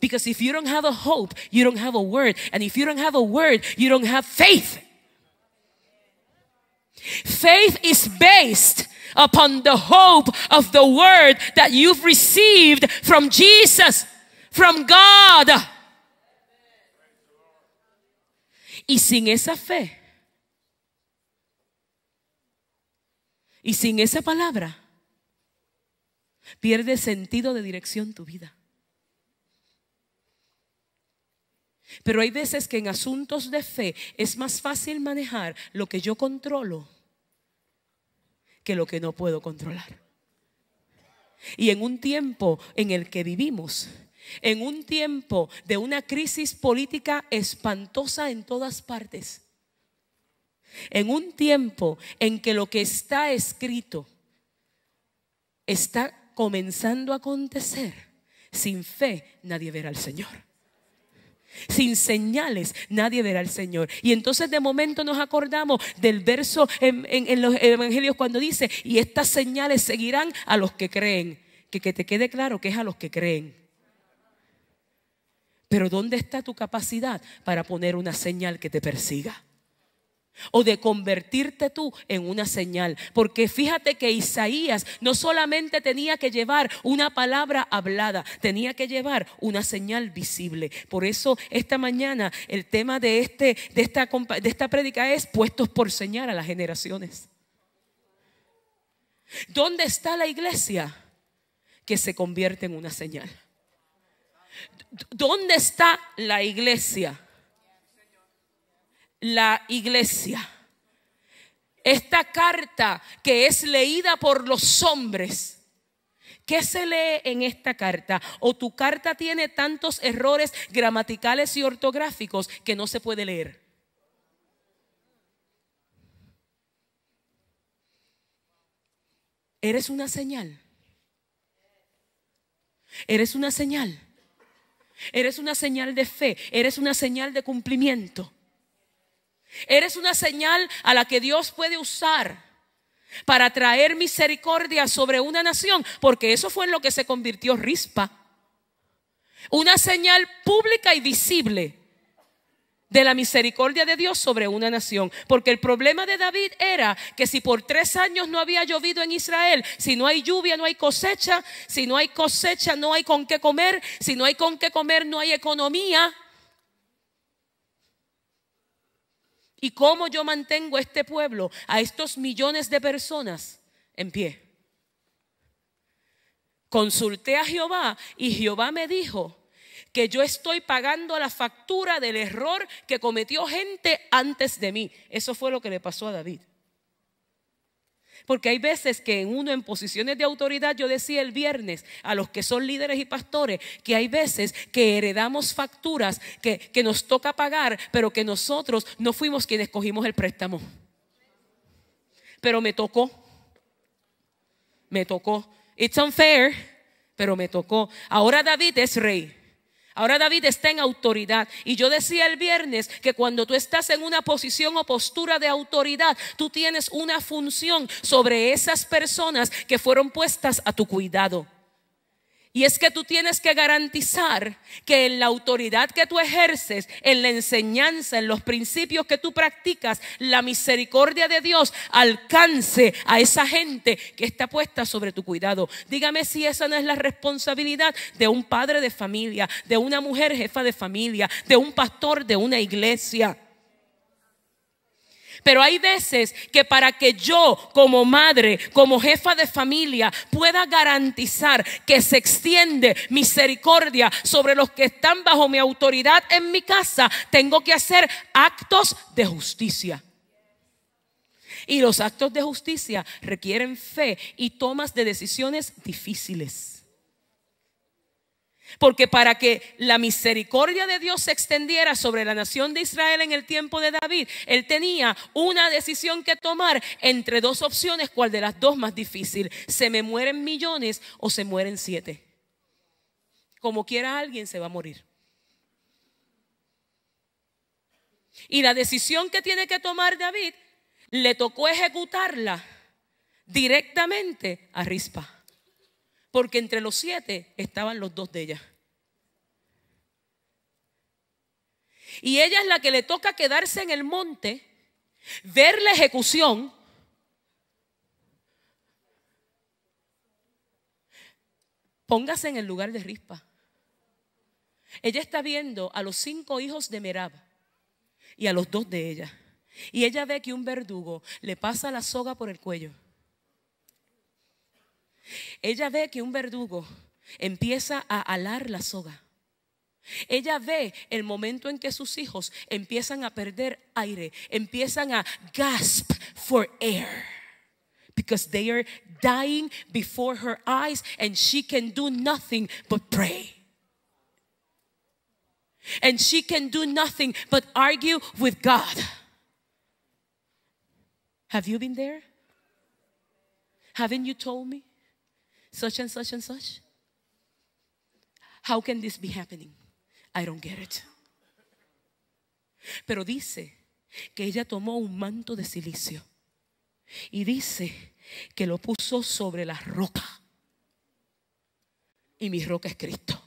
Because if you don't have a hope, you don't have a word. And if you don't have a word, you don't have faith. Faith is based upon the hope of the word that you've received from Jesus, from God. Y sin esa fe, y sin esa palabra, pierde sentido de dirección tu vida. Pero hay veces que en asuntos de fe es más fácil manejar lo que yo controlo que lo que no puedo controlar. Y en un tiempo en el que vivimos, en un tiempo de una crisis política espantosa en todas partes, en un tiempo en que lo que está escrito está comenzando a acontecer, sin fe nadie verá al Señor. Sin señales nadie verá al Señor. Y entonces de momento nos acordamos del verso en, los evangelios cuando dice, y estas señales seguirán a los que creen. Que, que te quede claro que es a los que creen. Pero ¿dónde está tu capacidad para poner una señal que te persiga? o de convertirte tú en una señal. Porque fíjate que Isaías no solamente tenía que llevar una palabra hablada, tenía que llevar una señal visible. Por eso esta mañana el tema de, este, de esta, de esta prédica es puestos por señal a las generaciones. ¿Dónde está la iglesia que se convierte en una señal? ¿Dónde está la iglesia? la iglesia. Esta carta que es leída por los hombres. ¿Qué se lee en esta carta? O tu carta tiene tantos errores gramaticales y ortográficos que no se puede leer. Eres una señal. Eres una señal. Eres una señal de fe. Eres una señal de cumplimiento. Eres una señal a la que Dios puede usar para traer misericordia sobre una nación, porque eso fue en lo que se convirtió Rispa. Una señal pública y visible de la misericordia de Dios sobre una nación. Porque el problema de David era que si por tres años no había llovido en Israel, si no hay lluvia no hay cosecha, si no hay cosecha no hay con qué comer, si no hay con qué comer no hay economía. y cómo yo mantengo a este pueblo, a estos millones de personas en pie. Consulté a Jehová y Jehová me dijo que yo estoy pagando la factura del error que cometió gente antes de mí. Eso fue lo que le pasó a David. Porque hay veces que uno en posiciones de autoridad, yo decía el viernes a los que son líderes y pastores, que hay veces que heredamos facturas que, que nos toca pagar, pero que nosotros no fuimos quienes cogimos el préstamo. Pero me tocó, me tocó. It's unfair, pero me tocó. Ahora David es rey. Ahora David está en autoridad. Y yo decía el viernes que cuando tú estás en una posición o postura de autoridad, tú tienes una función sobre esas personas que fueron puestas a tu cuidado. Y es que tú tienes que garantizar que en la autoridad que tú ejerces, en la enseñanza, en los principios que tú practicas, la misericordia de Dios alcance a esa gente que está puesta sobre tu cuidado. Dígame si esa no es la responsabilidad de un padre de familia, de una mujer jefa de familia, de un pastor de una iglesia. Pero hay veces que para que yo como madre, como jefa de familia, pueda garantizar que se extiende misericordia sobre los que están bajo mi autoridad en mi casa, tengo que hacer actos de justicia. Y los actos de justicia requieren fe y tomas de decisiones difíciles. Porque para que la misericordia de Dios se extendiera sobre la nación de Israel en el tiempo de David, él tenía una decisión que tomar entre dos opciones, cuál de las dos más difícil, se me mueren millones o se mueren siete. Como quiera alguien se va a morir. Y la decisión que tiene que tomar David, le tocó ejecutarla directamente a Rispa porque entre los siete estaban los dos de ella. Y ella es la que le toca quedarse en el monte, ver la ejecución. Póngase en el lugar de Rispa. Ella está viendo a los cinco hijos de Merab y a los dos de ella. Y ella ve que un verdugo le pasa la soga por el cuello. Ella ve que un verdugo empieza a alar la soga. Ella ve el momento en que sus hijos empiezan a perder aire, empiezan a gasp for air. Because they are dying before her eyes and she can do nothing but pray. And she can do nothing but argue with God. Have you been there? Haven't you told me? such and such and such? How can this be happening? I don't get it. Pero dice que ella tomó un manto de silicio y dice que lo puso sobre la roca. Y mi roca es Cristo.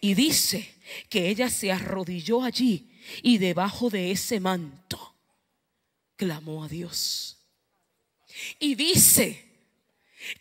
Y dice que ella se arrodilló allí y debajo de ese manto clamó a Dios. Y dice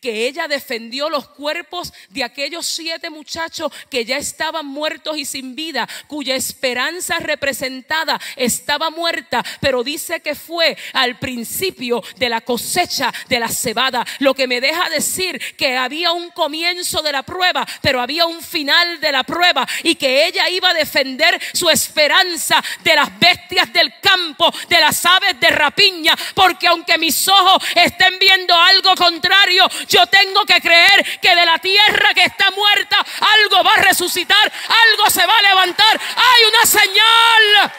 que ella defendió los cuerpos de aquellos siete muchachos que ya estaban muertos y sin vida, cuya esperanza representada estaba muerta, pero dice que fue al principio de la cosecha de la cebada, lo que me deja decir que había un comienzo de la prueba, pero había un final de la prueba y que ella iba a defender su esperanza de las bestias del campo, de las aves de rapiña, porque aunque mis ojos estén viendo algo contrario, yo tengo que creer que de la tierra que está muerta algo va a resucitar, algo se va a levantar. Hay una señal.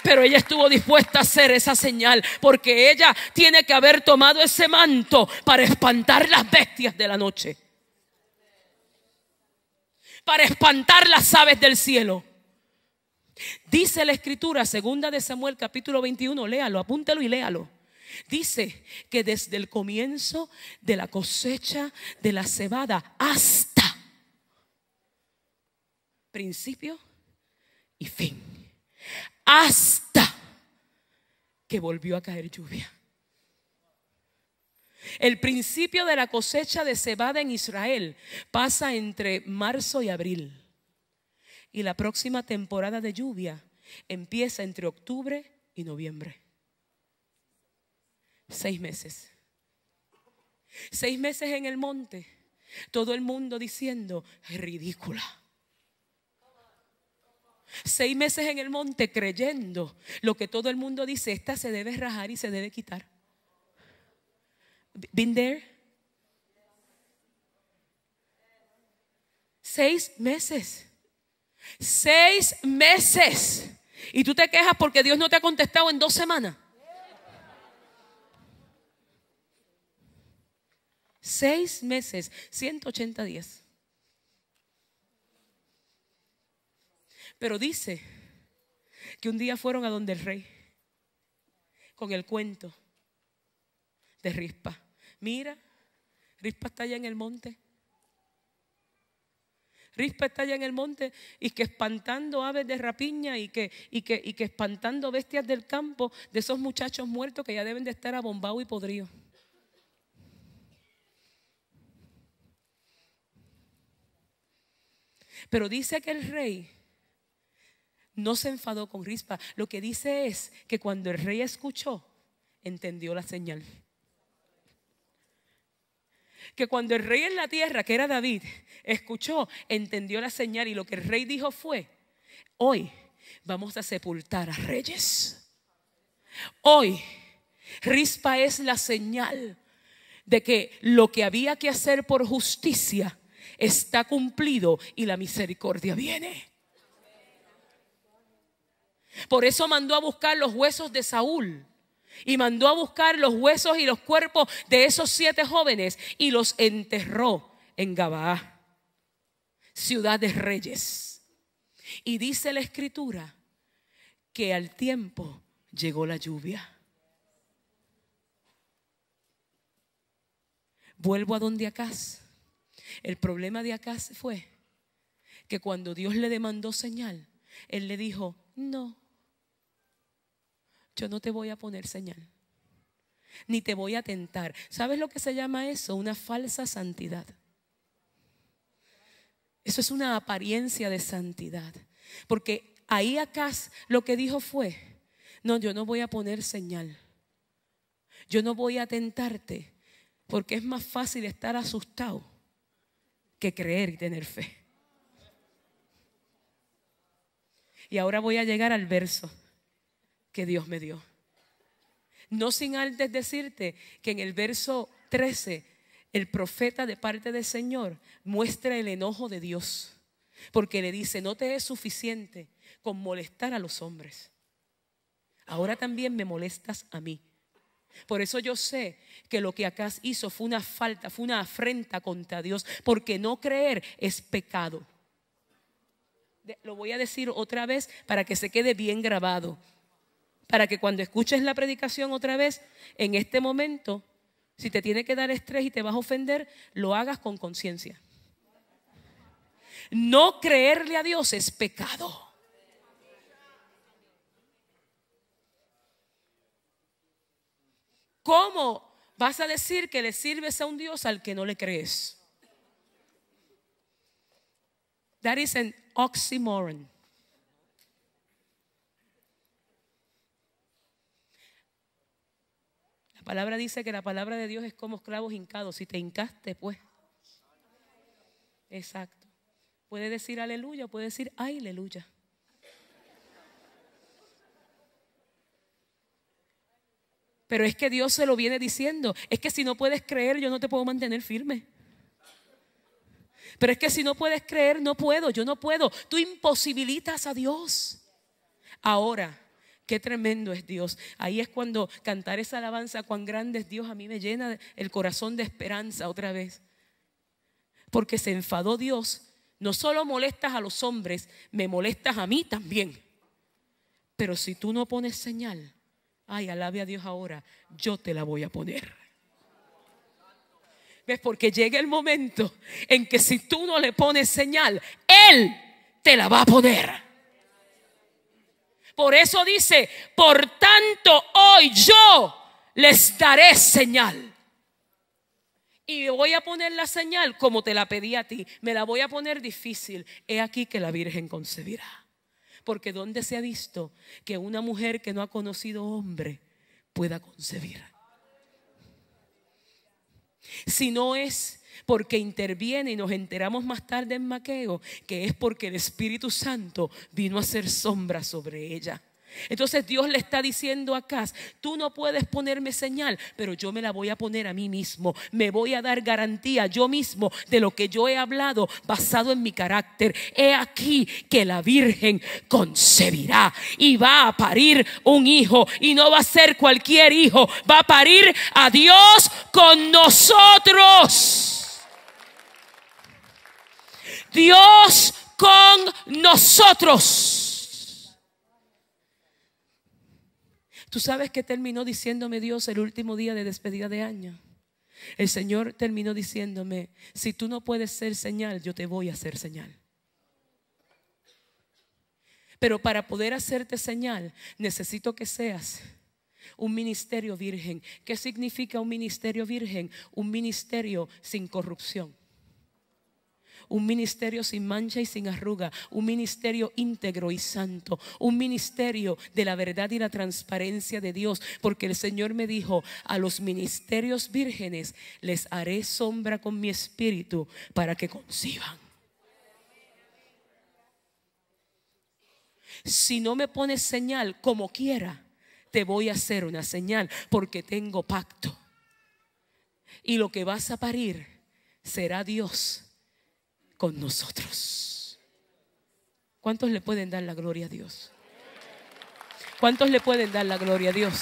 pero ella estuvo dispuesta a hacer esa señal porque ella tiene que haber tomado ese manto para espantar las bestias de la noche, para espantar las aves del cielo. Dice la escritura, segunda de Samuel capítulo 21, léalo, apúntelo y léalo. Dice que desde el comienzo de la cosecha de la cebada hasta principio y fin, hasta que volvió a caer lluvia. El principio de la cosecha de cebada en Israel pasa entre marzo y abril. Y la próxima temporada de lluvia empieza entre octubre y noviembre. Seis meses. Seis meses en el monte. Todo el mundo diciendo, ridícula. Seis meses en el monte creyendo lo que todo el mundo dice, esta se debe rajar y se debe quitar. Been there? Seis meses. Seis meses. Y tú te quejas porque Dios no te ha contestado en dos semanas. Seis meses, 180 días. Pero dice que un día fueron a donde el rey con el cuento de Rispa. Mira, Rispa está allá en el monte. Rispa está allá en el monte y que espantando aves de rapiña y que, y que, y que espantando bestias del campo de esos muchachos muertos que ya deben de estar abombados y podridos. Pero dice que el rey no se enfadó con Rispa. Lo que dice es que cuando el rey escuchó, entendió la señal que cuando el rey en la tierra, que era David, escuchó, entendió la señal y lo que el rey dijo fue, hoy vamos a sepultar a reyes. Hoy Rispa es la señal de que lo que había que hacer por justicia está cumplido y la misericordia viene. Por eso mandó a buscar los huesos de Saúl y mandó a buscar los huesos y los cuerpos de esos siete jóvenes y los enterró en Gabaá, ciudad de reyes. Y dice la escritura que al tiempo llegó la lluvia. Vuelvo a donde acá El problema de Acás fue que cuando Dios le demandó señal, él le dijo, no, yo no te voy a poner señal, ni te voy a tentar. ¿Sabes lo que se llama eso? Una falsa santidad. Eso es una apariencia de santidad. Porque ahí acá lo que dijo fue, no, yo no voy a poner señal. Yo no voy a tentarte porque es más fácil estar asustado que creer y tener fe. Y ahora voy a llegar al verso. Dios me dio. No sin antes decirte que en el verso 13 el profeta de parte del Señor muestra el enojo de Dios, porque le dice, no te es suficiente con molestar a los hombres, ahora también me molestas a mí. Por eso yo sé que lo que acá hizo fue una falta, fue una afrenta contra Dios, porque no creer es pecado. Lo voy a decir otra vez para que se quede bien grabado para que cuando escuches la predicación otra vez, en este momento, si te tiene que dar estrés y te vas a ofender, lo hagas con conciencia. No creerle a Dios es pecado. ¿Cómo vas a decir que le sirves a un Dios al que no le crees? That is an oxymoron. palabra dice que la palabra de Dios es como esclavos hincados. Si te hincaste, pues. Exacto. Puede decir aleluya, puede decir aleluya. Pero es que Dios se lo viene diciendo. Es que si no puedes creer, yo no te puedo mantener firme. Pero es que si no puedes creer, no puedo, yo no puedo. Tú imposibilitas a Dios. Ahora, Qué tremendo es Dios. Ahí es cuando cantar esa alabanza, cuán grande es Dios, a mí me llena el corazón de esperanza otra vez. Porque se enfadó Dios. No solo molestas a los hombres, me molestas a mí también. Pero si tú no pones señal, ay, alabe a Dios ahora, yo te la voy a poner. ¿Ves? Porque llega el momento en que si tú no le pones señal, Él te la va a poner. Por eso dice, por tanto hoy yo les daré señal. Y voy a poner la señal como te la pedí a ti. Me la voy a poner difícil. He aquí que la Virgen concebirá. Porque ¿dónde se ha visto que una mujer que no ha conocido hombre pueda concebir? Si no es porque interviene y nos enteramos más tarde en Maqueo que es porque el Espíritu Santo vino a hacer sombra sobre ella. Entonces Dios le está diciendo a Cas, tú no puedes ponerme señal, pero yo me la voy a poner a mí mismo. Me voy a dar garantía yo mismo de lo que yo he hablado basado en mi carácter. He aquí que la Virgen concebirá y va a parir un hijo y no va a ser cualquier hijo, va a parir a Dios con nosotros. Dios con nosotros. Tú sabes que terminó diciéndome Dios el último día de despedida de año. El Señor terminó diciéndome, si tú no puedes ser señal, yo te voy a hacer señal. Pero para poder hacerte señal, necesito que seas un ministerio virgen. ¿Qué significa un ministerio virgen? Un ministerio sin corrupción un ministerio sin mancha y sin arruga, un ministerio íntegro y santo, un ministerio de la verdad y la transparencia de Dios, porque el Señor me dijo, a los ministerios vírgenes les haré sombra con mi espíritu para que conciban. Si no me pones señal como quiera, te voy a hacer una señal porque tengo pacto. Y lo que vas a parir será Dios con nosotros. ¿Cuántos le pueden dar la gloria a Dios? ¿Cuántos le pueden dar la gloria a Dios?